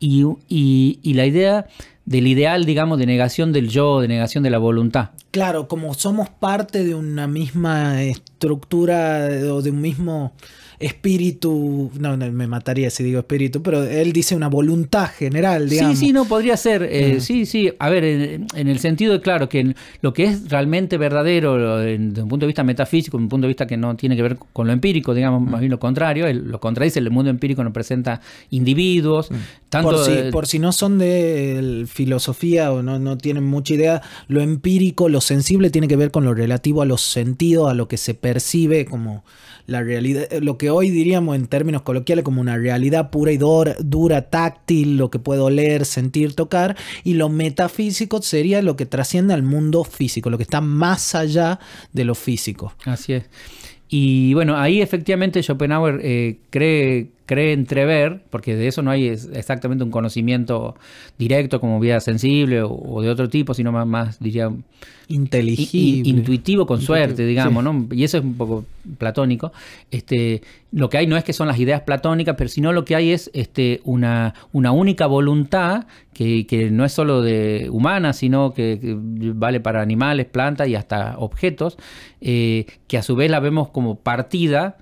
y, y, la idea del ideal, digamos, de negación del yo, de negación de la voluntad.
Claro, como somos parte de una misma estructura o de un mismo espíritu, no, me mataría si digo espíritu, pero él dice una voluntad general, digamos. Sí, sí,
no, podría ser, eh, mm. sí, sí, a ver, en, el sentido de, claro, que lo que es realmente verdadero desde un punto de vista metafísico, desde un punto de vista que no tiene que ver con lo empírico, digamos, mm. más bien lo contrario, lo contradice, el mundo empírico nos presenta individuos, mm. tanto... Por si,
por no son de filosofía o no, no tienen mucha idea, lo empírico, lo sensible tiene que ver con lo relativo a los sentidos, a lo que se percibe como la realidad, eh, lo que hoy diríamos en términos coloquiales como una realidad pura y dura, táctil, lo que puedo leer, sentir, tocar, y lo metafísico sería lo que trasciende al mundo físico, lo que está más allá
de lo físico. Así es. Y bueno, ahí efectivamente Schopenhauer eh, cree cree entrever, porque de eso no hay exactamente un conocimiento directo como vía sensible o, de otro tipo, sino más, diría, intuitivo con suerte, digamos, ¿no? Y eso es un poco platónico. Este, lo que hay no es que son las ideas platónicas, pero sino lo que hay es este, una, una única voluntad que, no es solo de humana, sino que, vale para animales, plantas y hasta objetos, eh, que a su vez la vemos como partida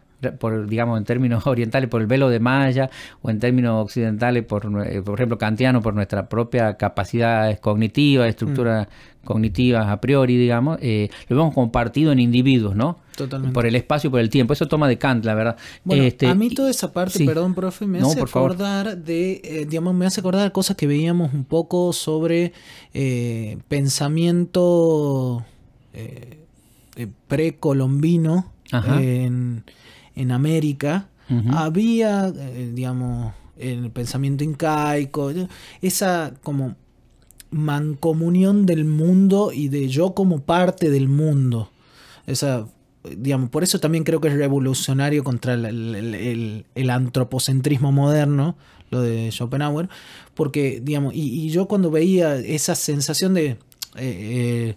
digamos, en términos orientales por el velo de malla o en términos occidentales por, eh, por ejemplo, kantiano por nuestra propia capacidad cognitiva, estructura mm. cognitivas a priori, digamos, eh, lo hemos compartido en individuos, ¿no? Totalmente. Por el espacio y por el tiempo. Eso toma de Kant, la verdad. Este, a mí toda esa
parte, perdón, profe, eh, me hace acordar de, digamos, me hace acordar cosas que veíamos un poco sobre pensamiento precolombino en en América, había, eh, digamos, el pensamiento incaico, esa como mancomunión del mundo y de yo como parte del mundo. Esa, digamos, por eso también creo que es revolucionario contra el, antropocentrismo moderno, lo de Schopenhauer, porque, digamos, y, yo cuando veía esa sensación de... Eh, eh,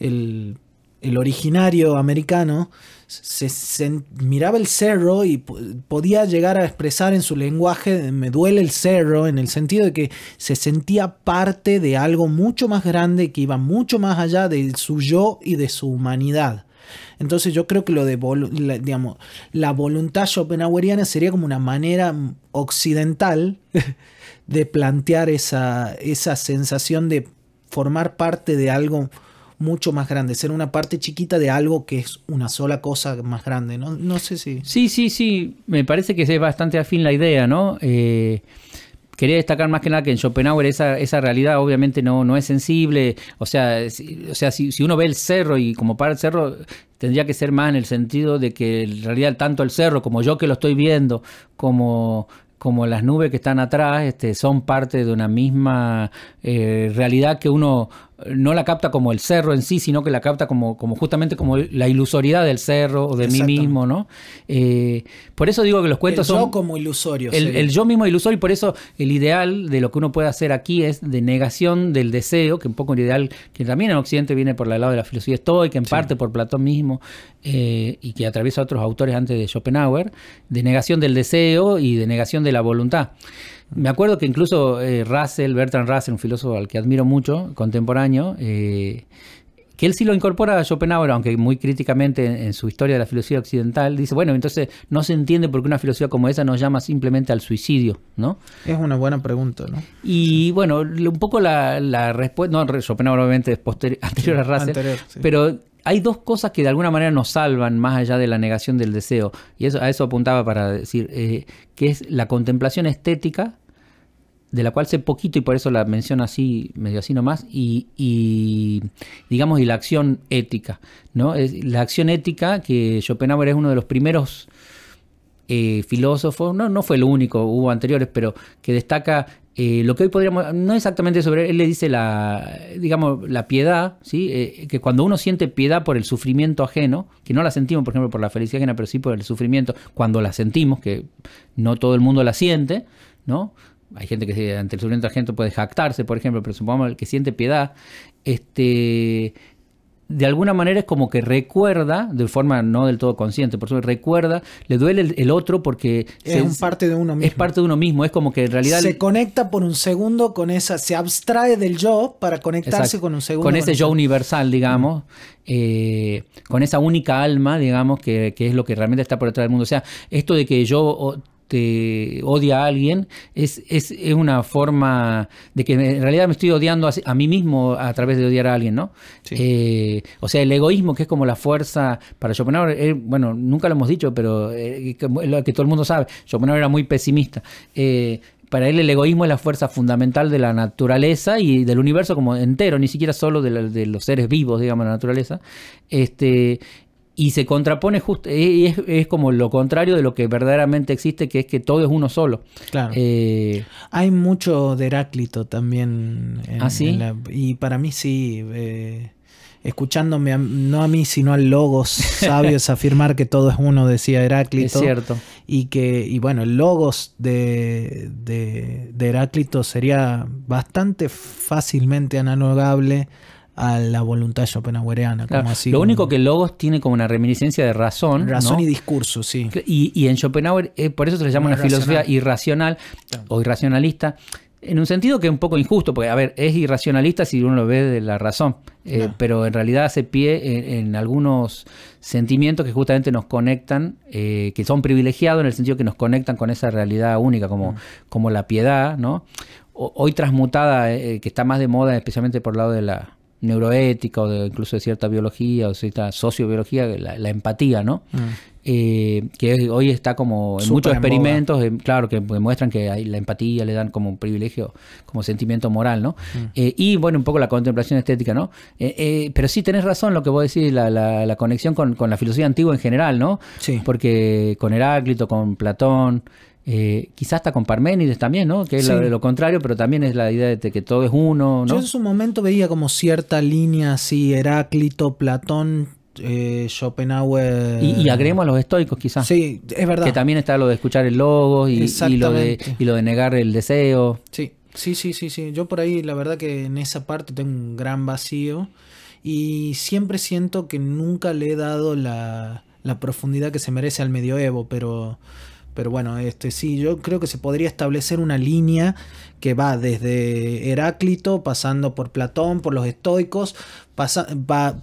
el el originario americano, se, miraba el cerro y podía llegar a expresar en su lenguaje me duele el cerro, en el sentido de que se sentía parte de algo mucho más grande que iba mucho más allá de su yo y de su humanidad. Entonces yo creo que lo de la, voluntad schopenhaueriana sería como una manera occidental de plantear esa, esa sensación de formar parte de algo mucho más grande, ser una parte chiquita de algo que es una sola cosa más grande, ¿no? No sé si...
Sí, sí, sí, me parece que es bastante afín la idea, ¿no? Eh, quería destacar más que nada que en Schopenhauer esa, esa realidad obviamente no, no es sensible, o sea, si, o sea si, uno ve el cerro y como para el cerro tendría que ser más en el sentido de que en realidad tanto el cerro como yo que lo estoy viendo, como como las nubes que están atrás este, son parte de una misma eh, realidad que uno no la capta como el cerro en sí, sino que la capta como, justamente como la ilusoriedad del cerro o de mí mismo, ¿no? Eh, por eso digo que los cuentos el son... Yo
como ilusorio. El,
yo mismo ilusorio, y por eso el ideal de lo que uno puede hacer aquí es de negación del deseo, que un poco el ideal que también en Occidente viene por el lado de la filosofía estoica, en parte por Platón mismo, eh, y que atraviesa otros autores antes de Schopenhauer, de negación del deseo y de negación de la voluntad. Me acuerdo que incluso eh, Russell, Bertrand Russell, un filósofo al que admiro mucho, contemporáneo, eh, que él sí lo incorpora a Schopenhauer, aunque muy críticamente en, su historia de la filosofía occidental, dice, bueno, entonces no se entiende por qué una filosofía como esa nos llama simplemente al suicidio, ¿no? Es una buena pregunta, ¿no? Y bueno, un poco la, respuesta, no, Schopenhauer obviamente es anterior a Russell, pero hay dos cosas que de alguna manera nos salvan más allá de la negación del deseo, y eso, a eso apuntaba para decir, eh, que es la contemplación estética, de la cual sé poquito y por eso la menciono así, medio así nomás, y, digamos, y la acción ética, ¿no? Es, la acción ética, que Schopenhauer es uno de los primeros eh, filósofos, no, no fue el único, hubo anteriores, pero que destaca eh, lo que hoy podríamos, no exactamente sobre él, le dice la, digamos, la piedad, ¿sí? Eh, que cuando uno siente piedad por el sufrimiento ajeno, que no la sentimos, por ejemplo, por la felicidad ajena, pero sí por el sufrimiento, cuando la sentimos, que no todo el mundo la siente, ¿no? hay gente que ante el sufrimiento de la gente puede jactarse, por ejemplo, pero supongamos el que siente piedad, este, de alguna manera es como que recuerda, de forma no del todo consciente, por eso recuerda, le duele el, otro porque... Es parte de uno mismo. Es parte de uno mismo, es como que en realidad... Se
conecta por un segundo con esa, se abstrae del yo para conectarse con un segundo. Con ese yo
universal, digamos, eh, con esa única alma, digamos, que, que, es lo que realmente está por detrás del mundo. O sea, esto de que yo odia a alguien, es, es, una forma de que en realidad me estoy odiando a, mí mismo a través de odiar a alguien, ¿no? Eh, o sea, el egoísmo, que es como la fuerza para Schopenhauer, bueno, nunca lo hemos dicho, pero eh, lo que todo el mundo sabe, Schopenhauer era muy pesimista eh, para él el egoísmo es la fuerza fundamental de la naturaleza y del universo como entero, ni siquiera solo de, los seres vivos, digamos, la naturaleza. Este, y se contrapone justo, eh, es, es, como lo contrario de lo que verdaderamente existe, que es que todo es uno solo. Claro. Eh,
Hay mucho de Heráclito también. En, ¿Ah, y para mí sí. Eh, escuchándome, no a mí, sino al Logos sabios afirmar que todo es uno, decía Heráclito. Es cierto. Y que, y bueno, el Logos de, de, de Heráclito sería bastante fácilmente analogable a la voluntad schopenhaueriana. como así, lo
único que Logos tiene como una reminiscencia de razón. Razón y discurso, sí. Y, en Schopenhauer, eh, por eso se le llama una filosofía irracional o irracionalista. En un sentido que es un poco injusto, porque, a ver, es irracionalista si uno lo ve de la razón, eh, pero en realidad hace pie en, algunos sentimientos que justamente nos conectan, eh, que son privilegiados en el sentido que nos conectan con esa realidad única, como, mm. como la piedad, ¿no? hoy transmutada, que está más de moda, especialmente por el lado de la, neuroética o incluso de cierta biología o cierta sociobiología, la, empatía, ¿no? Mm. Eh, que hoy está como en muchos experimentos, eh, claro, que demuestran que la empatía le dan como un privilegio, como sentimiento moral, ¿no? Mm. Eh, y bueno, un poco la contemplación estética, ¿no? pero sí tenés razón lo que vos decís, la, la, la conexión con, con, la filosofía antigua en general, ¿no? Sí. Porque con Heráclito, con Platón, eh, quizás hasta con Parménides también, ¿no? Que es lo, contrario, pero también es la idea de que todo es uno, ¿no? Yo en su
momento veía como cierta línea así, Heráclito, Platón, eh,
Schopenhauer... Y, y, a los estoicos quizás. Sí, es verdad. Que también está lo de escuchar el logos y, lo, de, negar el deseo. Sí,
sí, sí, sí, sí. Yo por ahí la verdad que en esa parte tengo un gran vacío y siempre siento que nunca le he dado la, la profundidad que se merece al medioevo, pero pero bueno, este sí, yo creo que se podría establecer una línea que va desde Heráclito, pasando por Platón, por los estoicos, va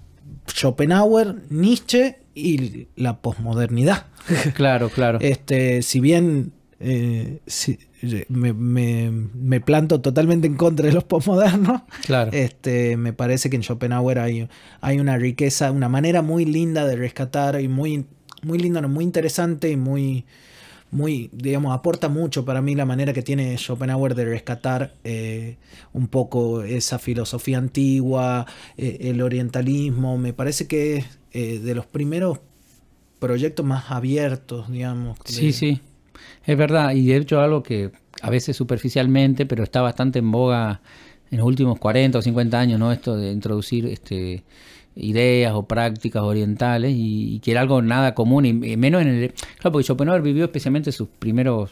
Schopenhauer, Nietzsche y la posmodernidad. Claro, claro. Este, si bien eh, si, me, planto totalmente en contra de los posmodernos. Claro. Este, me parece que en Schopenhauer hay, hay una riqueza, una manera muy linda de rescatar y muy, muy linda, muy interesante y muy muy, digamos, aporta mucho para mí la manera que tiene Schopenhauer de rescatar eh, un poco esa filosofía antigua, eh, el orientalismo. Me parece que es eh, de los primeros proyectos más abiertos, digamos. Sí,
sí, es verdad. Y de hecho algo que a veces superficialmente, pero está bastante en boga en los últimos 40 o 50 años, ¿no? Esto de introducir este ideas o prácticas orientales y, que era algo nada común y, menos en el... Claro, porque Schopenhauer vivió especialmente sus primeros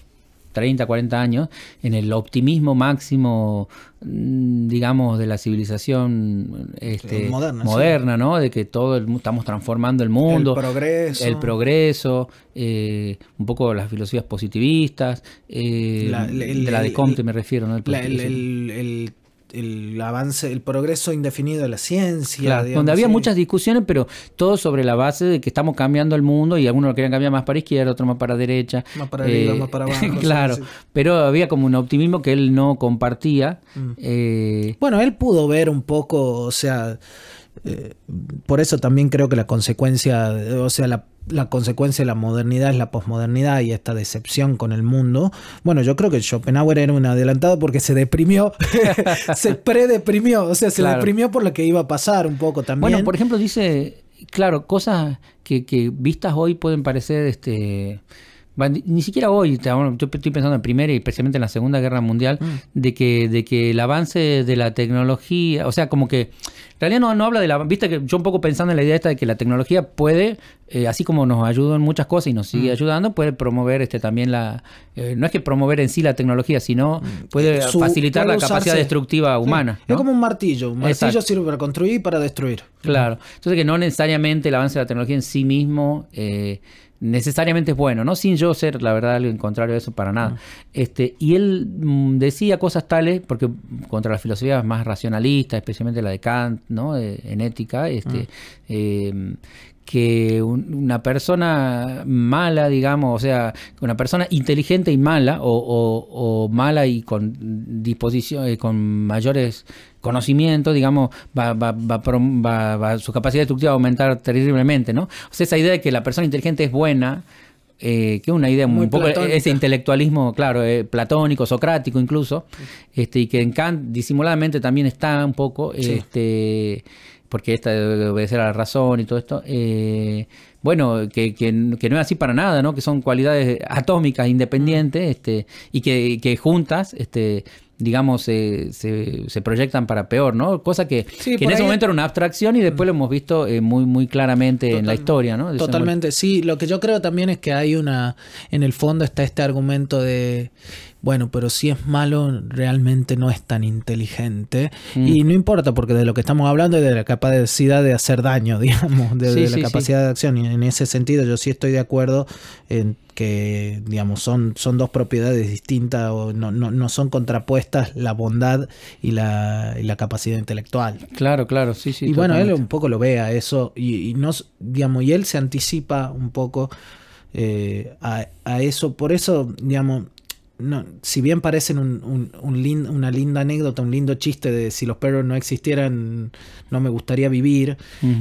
30, 40 años en el optimismo máximo, mm, digamos, de la civilización este, moderna, ¿no? De que todo estamos transformando el mundo. El progreso. El progreso, eh, un poco las filosofías positivistas, eh, de la de Comte me refiero, ¿no?
el el avance, el progreso indefinido de la ciencia. donde había muchas
discusiones, pero todo sobre la base de que estamos cambiando el mundo y algunos lo querían cambiar más para izquierda, otros más para derecha. Más para arriba, eh, más para abajo. claro, pero había como un optimismo que él no compartía. Mm. Eh, bueno,
él pudo ver un poco, o sea, eh, por eso también creo que la consecuencia, o sea, la, consecuencia de la modernidad es la posmodernidad y esta decepción con el mundo. Bueno, yo creo que Schopenhauer era un adelantado porque se deprimió, se predeprimió,
o sea, se deprimió
por lo que iba a pasar un poco también. Bueno, por
ejemplo, dice, claro, cosas que, vistas hoy pueden parecer este ni siquiera hoy, yo estoy pensando en primera y especialmente en la Segunda Guerra Mundial, mm. de, que, de que el avance de la tecnología, o sea, como que en realidad no, habla de la... Viste que yo un poco pensando en la idea esta de que la tecnología puede, eh, así como nos ayuda en muchas cosas y nos sigue mm. ayudando, puede promover este también la... Eh, no es que promover en sí la tecnología, sino mm. puede eh, facilitar la capacidad destructiva humana. Es como
un martillo. Un martillo sirve para construir y para destruir.
Claro. Entonces que no necesariamente el avance de la tecnología en sí mismo... Eh, necesariamente es bueno, ¿no? Sin yo ser, la verdad, algo en contrario de eso para nada. Este, y él mm, decía cosas tales, porque contra las filosofías más racionalistas, especialmente la de Kant, ¿no? Eh, en ética, este, que una persona mala, digamos, o sea, una persona inteligente y mala, o, mala y con disposición, eh, con mayores conocimientos, digamos, va, va, va, su capacidad destructiva va a aumentar terriblemente, ¿no? O sea, esa idea de que la persona inteligente es buena, eh, que una idea muy poco ese intelectualismo, claro, eh, platónico, socrático incluso, este, y que en Kant disimuladamente también está un poco, este porque esta debe obedecer a la razón y todo esto, eh, bueno, que, no es así para nada, ¿no? Que son cualidades atómicas, independientes, mm. este, y que, juntas, este, digamos, se, se, proyectan para peor, ¿no? Cosa que, en ese momento era una abstracción y después mm. lo hemos visto eh, muy, muy claramente en la historia, ¿no? totalmente, sí. Lo que yo creo también es que hay una, en el fondo está este argumento
de bueno, pero si es malo, realmente no es tan inteligente. Mm. Y no importa, porque de lo que estamos hablando es de la capacidad de hacer daño, digamos, de, la capacidad de acción. Y en ese sentido, yo sí estoy de acuerdo en que, digamos, son, son dos propiedades distintas o no, no, no son contrapuestas la bondad y la, y la, capacidad intelectual. Claro, claro, sí, sí. Y bueno, él un poco lo a eso y, nos, digamos, y él se anticipa un poco. Eh, a, a eso, por eso, digamos, no, si bien parecen un, una linda anécdota, un lindo chiste de si los perros no existieran, no me gustaría vivir,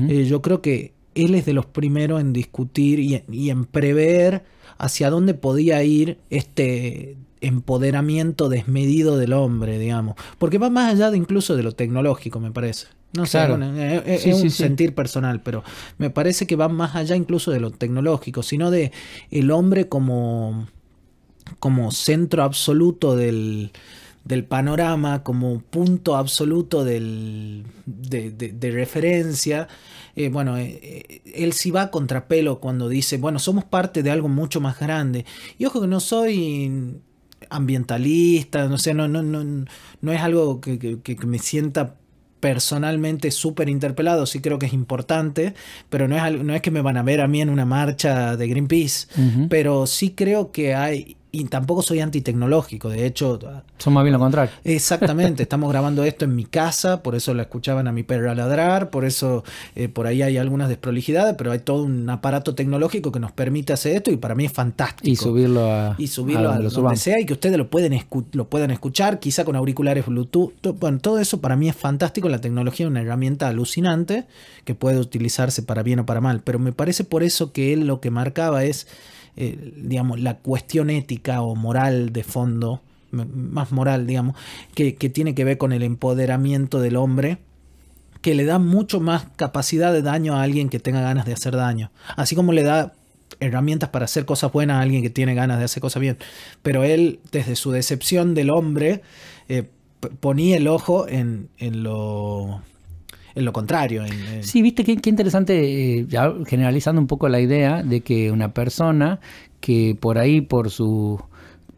eh, yo creo que él es de los primeros en discutir y, en prever hacia dónde podía ir este empoderamiento desmedido del hombre, digamos. Porque va más allá de incluso de lo tecnológico, me parece. No sé, eh, eh, es, un sentir personal, pero me parece que va más allá incluso de lo tecnológico, sino de el hombre como como centro absoluto del, panorama, como punto absoluto de, referencia. Eh, bueno, eh, eh, él sí va contra pelo cuando dice, bueno, somos parte de algo mucho más grande. Y ojo que no soy ambientalista, no sé, no, no, no, no es algo que, me sienta personalmente súper interpelado, sí creo que es importante, pero no es, no es que me van a ver a mí en una marcha de Greenpeace, pero sí creo que hay y tampoco soy antitecnológico, de hecho... Son más bien lo contrario. Exactamente, estamos grabando esto en mi casa, por eso la escuchaban a mi perra ladrar, por eso eh, por ahí hay algunas desprolijidades, pero hay todo un aparato tecnológico que nos permite hacer esto y para mí es fantástico. Y subirlo
a, donde
sea y que ustedes lo, pueden lo puedan escuchar, quizá con auriculares Bluetooth. bueno, todo eso para mí es fantástico, la tecnología es una herramienta alucinante que puede utilizarse para bien o para mal, pero me parece por eso que él lo que marcaba es... Eh, digamos, la cuestión ética o moral de fondo, más moral, digamos, que, tiene que ver con el empoderamiento del hombre que le da mucho más capacidad de daño a alguien que tenga ganas de hacer daño. Así como le da herramientas para hacer cosas buenas a alguien que tiene ganas de hacer cosas bien. Pero él, desde su decepción del hombre, eh, ponía el ojo en, lo, en lo contrario. En,
Sí, viste qué, interesante, eh, generalizando un poco la idea de que una persona que por ahí, por sus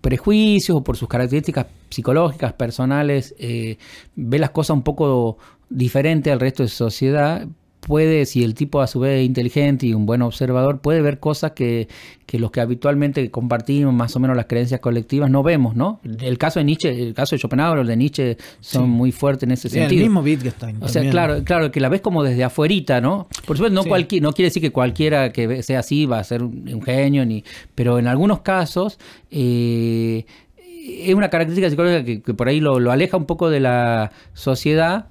prejuicios o por sus características psicológicas, personales, eh, ve las cosas un poco diferente al resto de sociedad, puede, si el tipo a su vez es inteligente y un buen observador, puede ver cosas que, que los que habitualmente compartimos, más o menos las creencias colectivas, no vemos, ¿no? El caso de Nietzsche, el caso de Schopenhauer, el de Nietzsche son muy fuertes en ese sentido. El mismo Wittgenstein. O sea, claro, claro, que la ves como desde afuerita, ¿no? Por supuesto, no, no quiere decir que cualquiera que sea así va a ser un, genio, ni, pero en algunos casos... Eh, es una característica psicológica que, por ahí lo, aleja un poco de la sociedad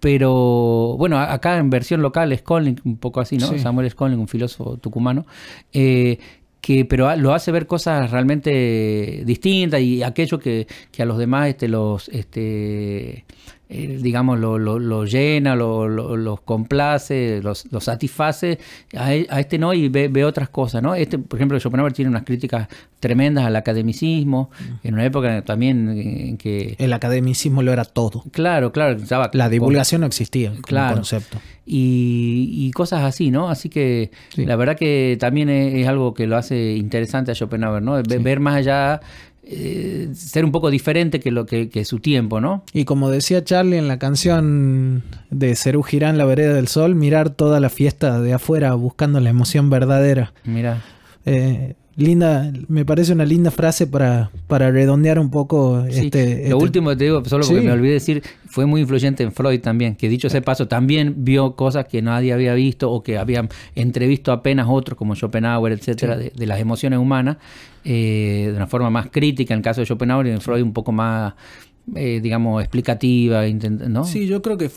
pero bueno, acá en versión local, Skolnik, un poco así, ¿no? Samuel Skolnik, un filósofo tucumano, eh, que pero lo hace ver cosas realmente distintas y aquello que, que a los demás este, los este, eh, digamos, lo, lo, lo llena, los lo, complace, los, satisface, e, a, este no y ve, otras cosas, ¿no? Este, por ejemplo, Schopenhauer tiene unas críticas tremendas al academicismo, mm. en una época también en que... El academicismo lo era todo. Claro, claro. la divulgación no existía claro, concepto. Y, cosas así, ¿no? Así que la verdad que también es, algo que lo hace interesante a Schopenhauer, ¿no? Ver más allá eh, ser un poco diferente que lo que, su tiempo, ¿no?
Y como decía Charlie en la canción de Cerú Girán, La Vereda del Sol, mirar toda la fiesta de afuera buscando la emoción verdadera. Mira. Eh, linda, me parece una linda frase para, redondear un poco este, Lo este último que
te digo, solo porque me olvidé decir, fue muy influyente en Freud también, que dicho ese paso, también vio cosas que nadie había visto o que habían entrevisto apenas otros, como Schopenhauer, etcétera, de, las emociones humanas, eh, de una forma más crítica, en el caso de Schopenhauer y en Freud un poco más, eh, digamos, explicativa. ¿no? Sí,
yo creo que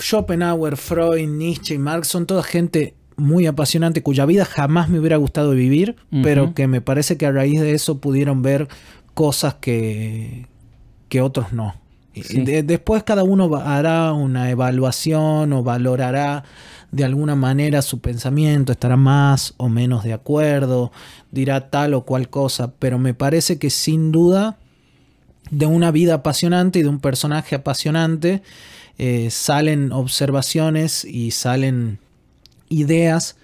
Schopenhauer, Freud, Nietzsche y Marx son toda gente muy apasionante cuya vida jamás me hubiera gustado vivir, pero que me parece que a raíz de eso pudieron ver cosas que, que otros no. después cada uno hará una evaluación o valorará de alguna manera su pensamiento, estará más o menos de acuerdo, dirá tal o cual cosa, pero me parece que sin duda de una vida apasionante y de un personaje apasionante eh, salen observaciones y salen ideas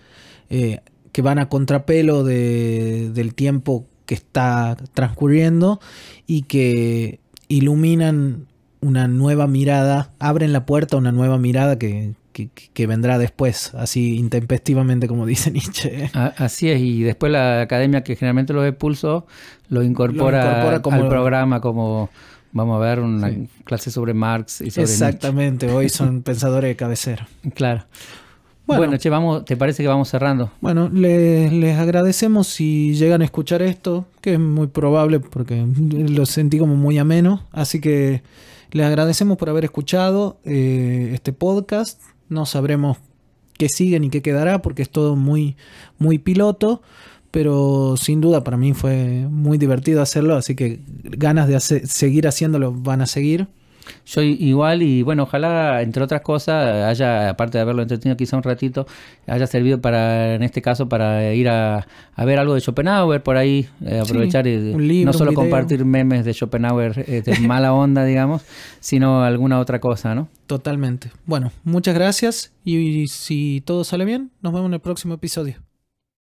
eh, que van a contrapelo del tiempo que está transcurriendo y que iluminan una nueva mirada, abren la puerta a una nueva mirada que, que, vendrá después, así intempestivamente como dice
Nietzsche. Así es, y después la academia que generalmente los expulsó, lo incorpora, como, al programa como vamos a ver una clase sobre Marx y sobre Exactamente, hoy son pensadores de cabecera. Claro. Bueno, bueno, che, vamos, ¿te parece que vamos cerrando?
Bueno, les, agradecemos si llegan a escuchar esto, que es muy probable porque lo sentí como muy ameno, así que les agradecemos por haber escuchado eh, este podcast no sabremos qué sigue ni qué quedará porque es todo muy, muy piloto. Pero sin duda para mí fue muy divertido hacerlo, así que ganas de seguir haciéndolo van a seguir.
Yo igual y bueno, ojalá, entre otras cosas, haya, aparte de haberlo entretenido quizá un ratito, haya servido para, en este caso, para ir a, ver algo de Schopenhauer por ahí, eh, aprovechar y no solo compartir memes de Schopenhauer de este, mala onda, digamos, sino alguna otra cosa, ¿no? Totalmente.
Bueno, muchas gracias y si todo sale bien, nos vemos en el próximo episodio.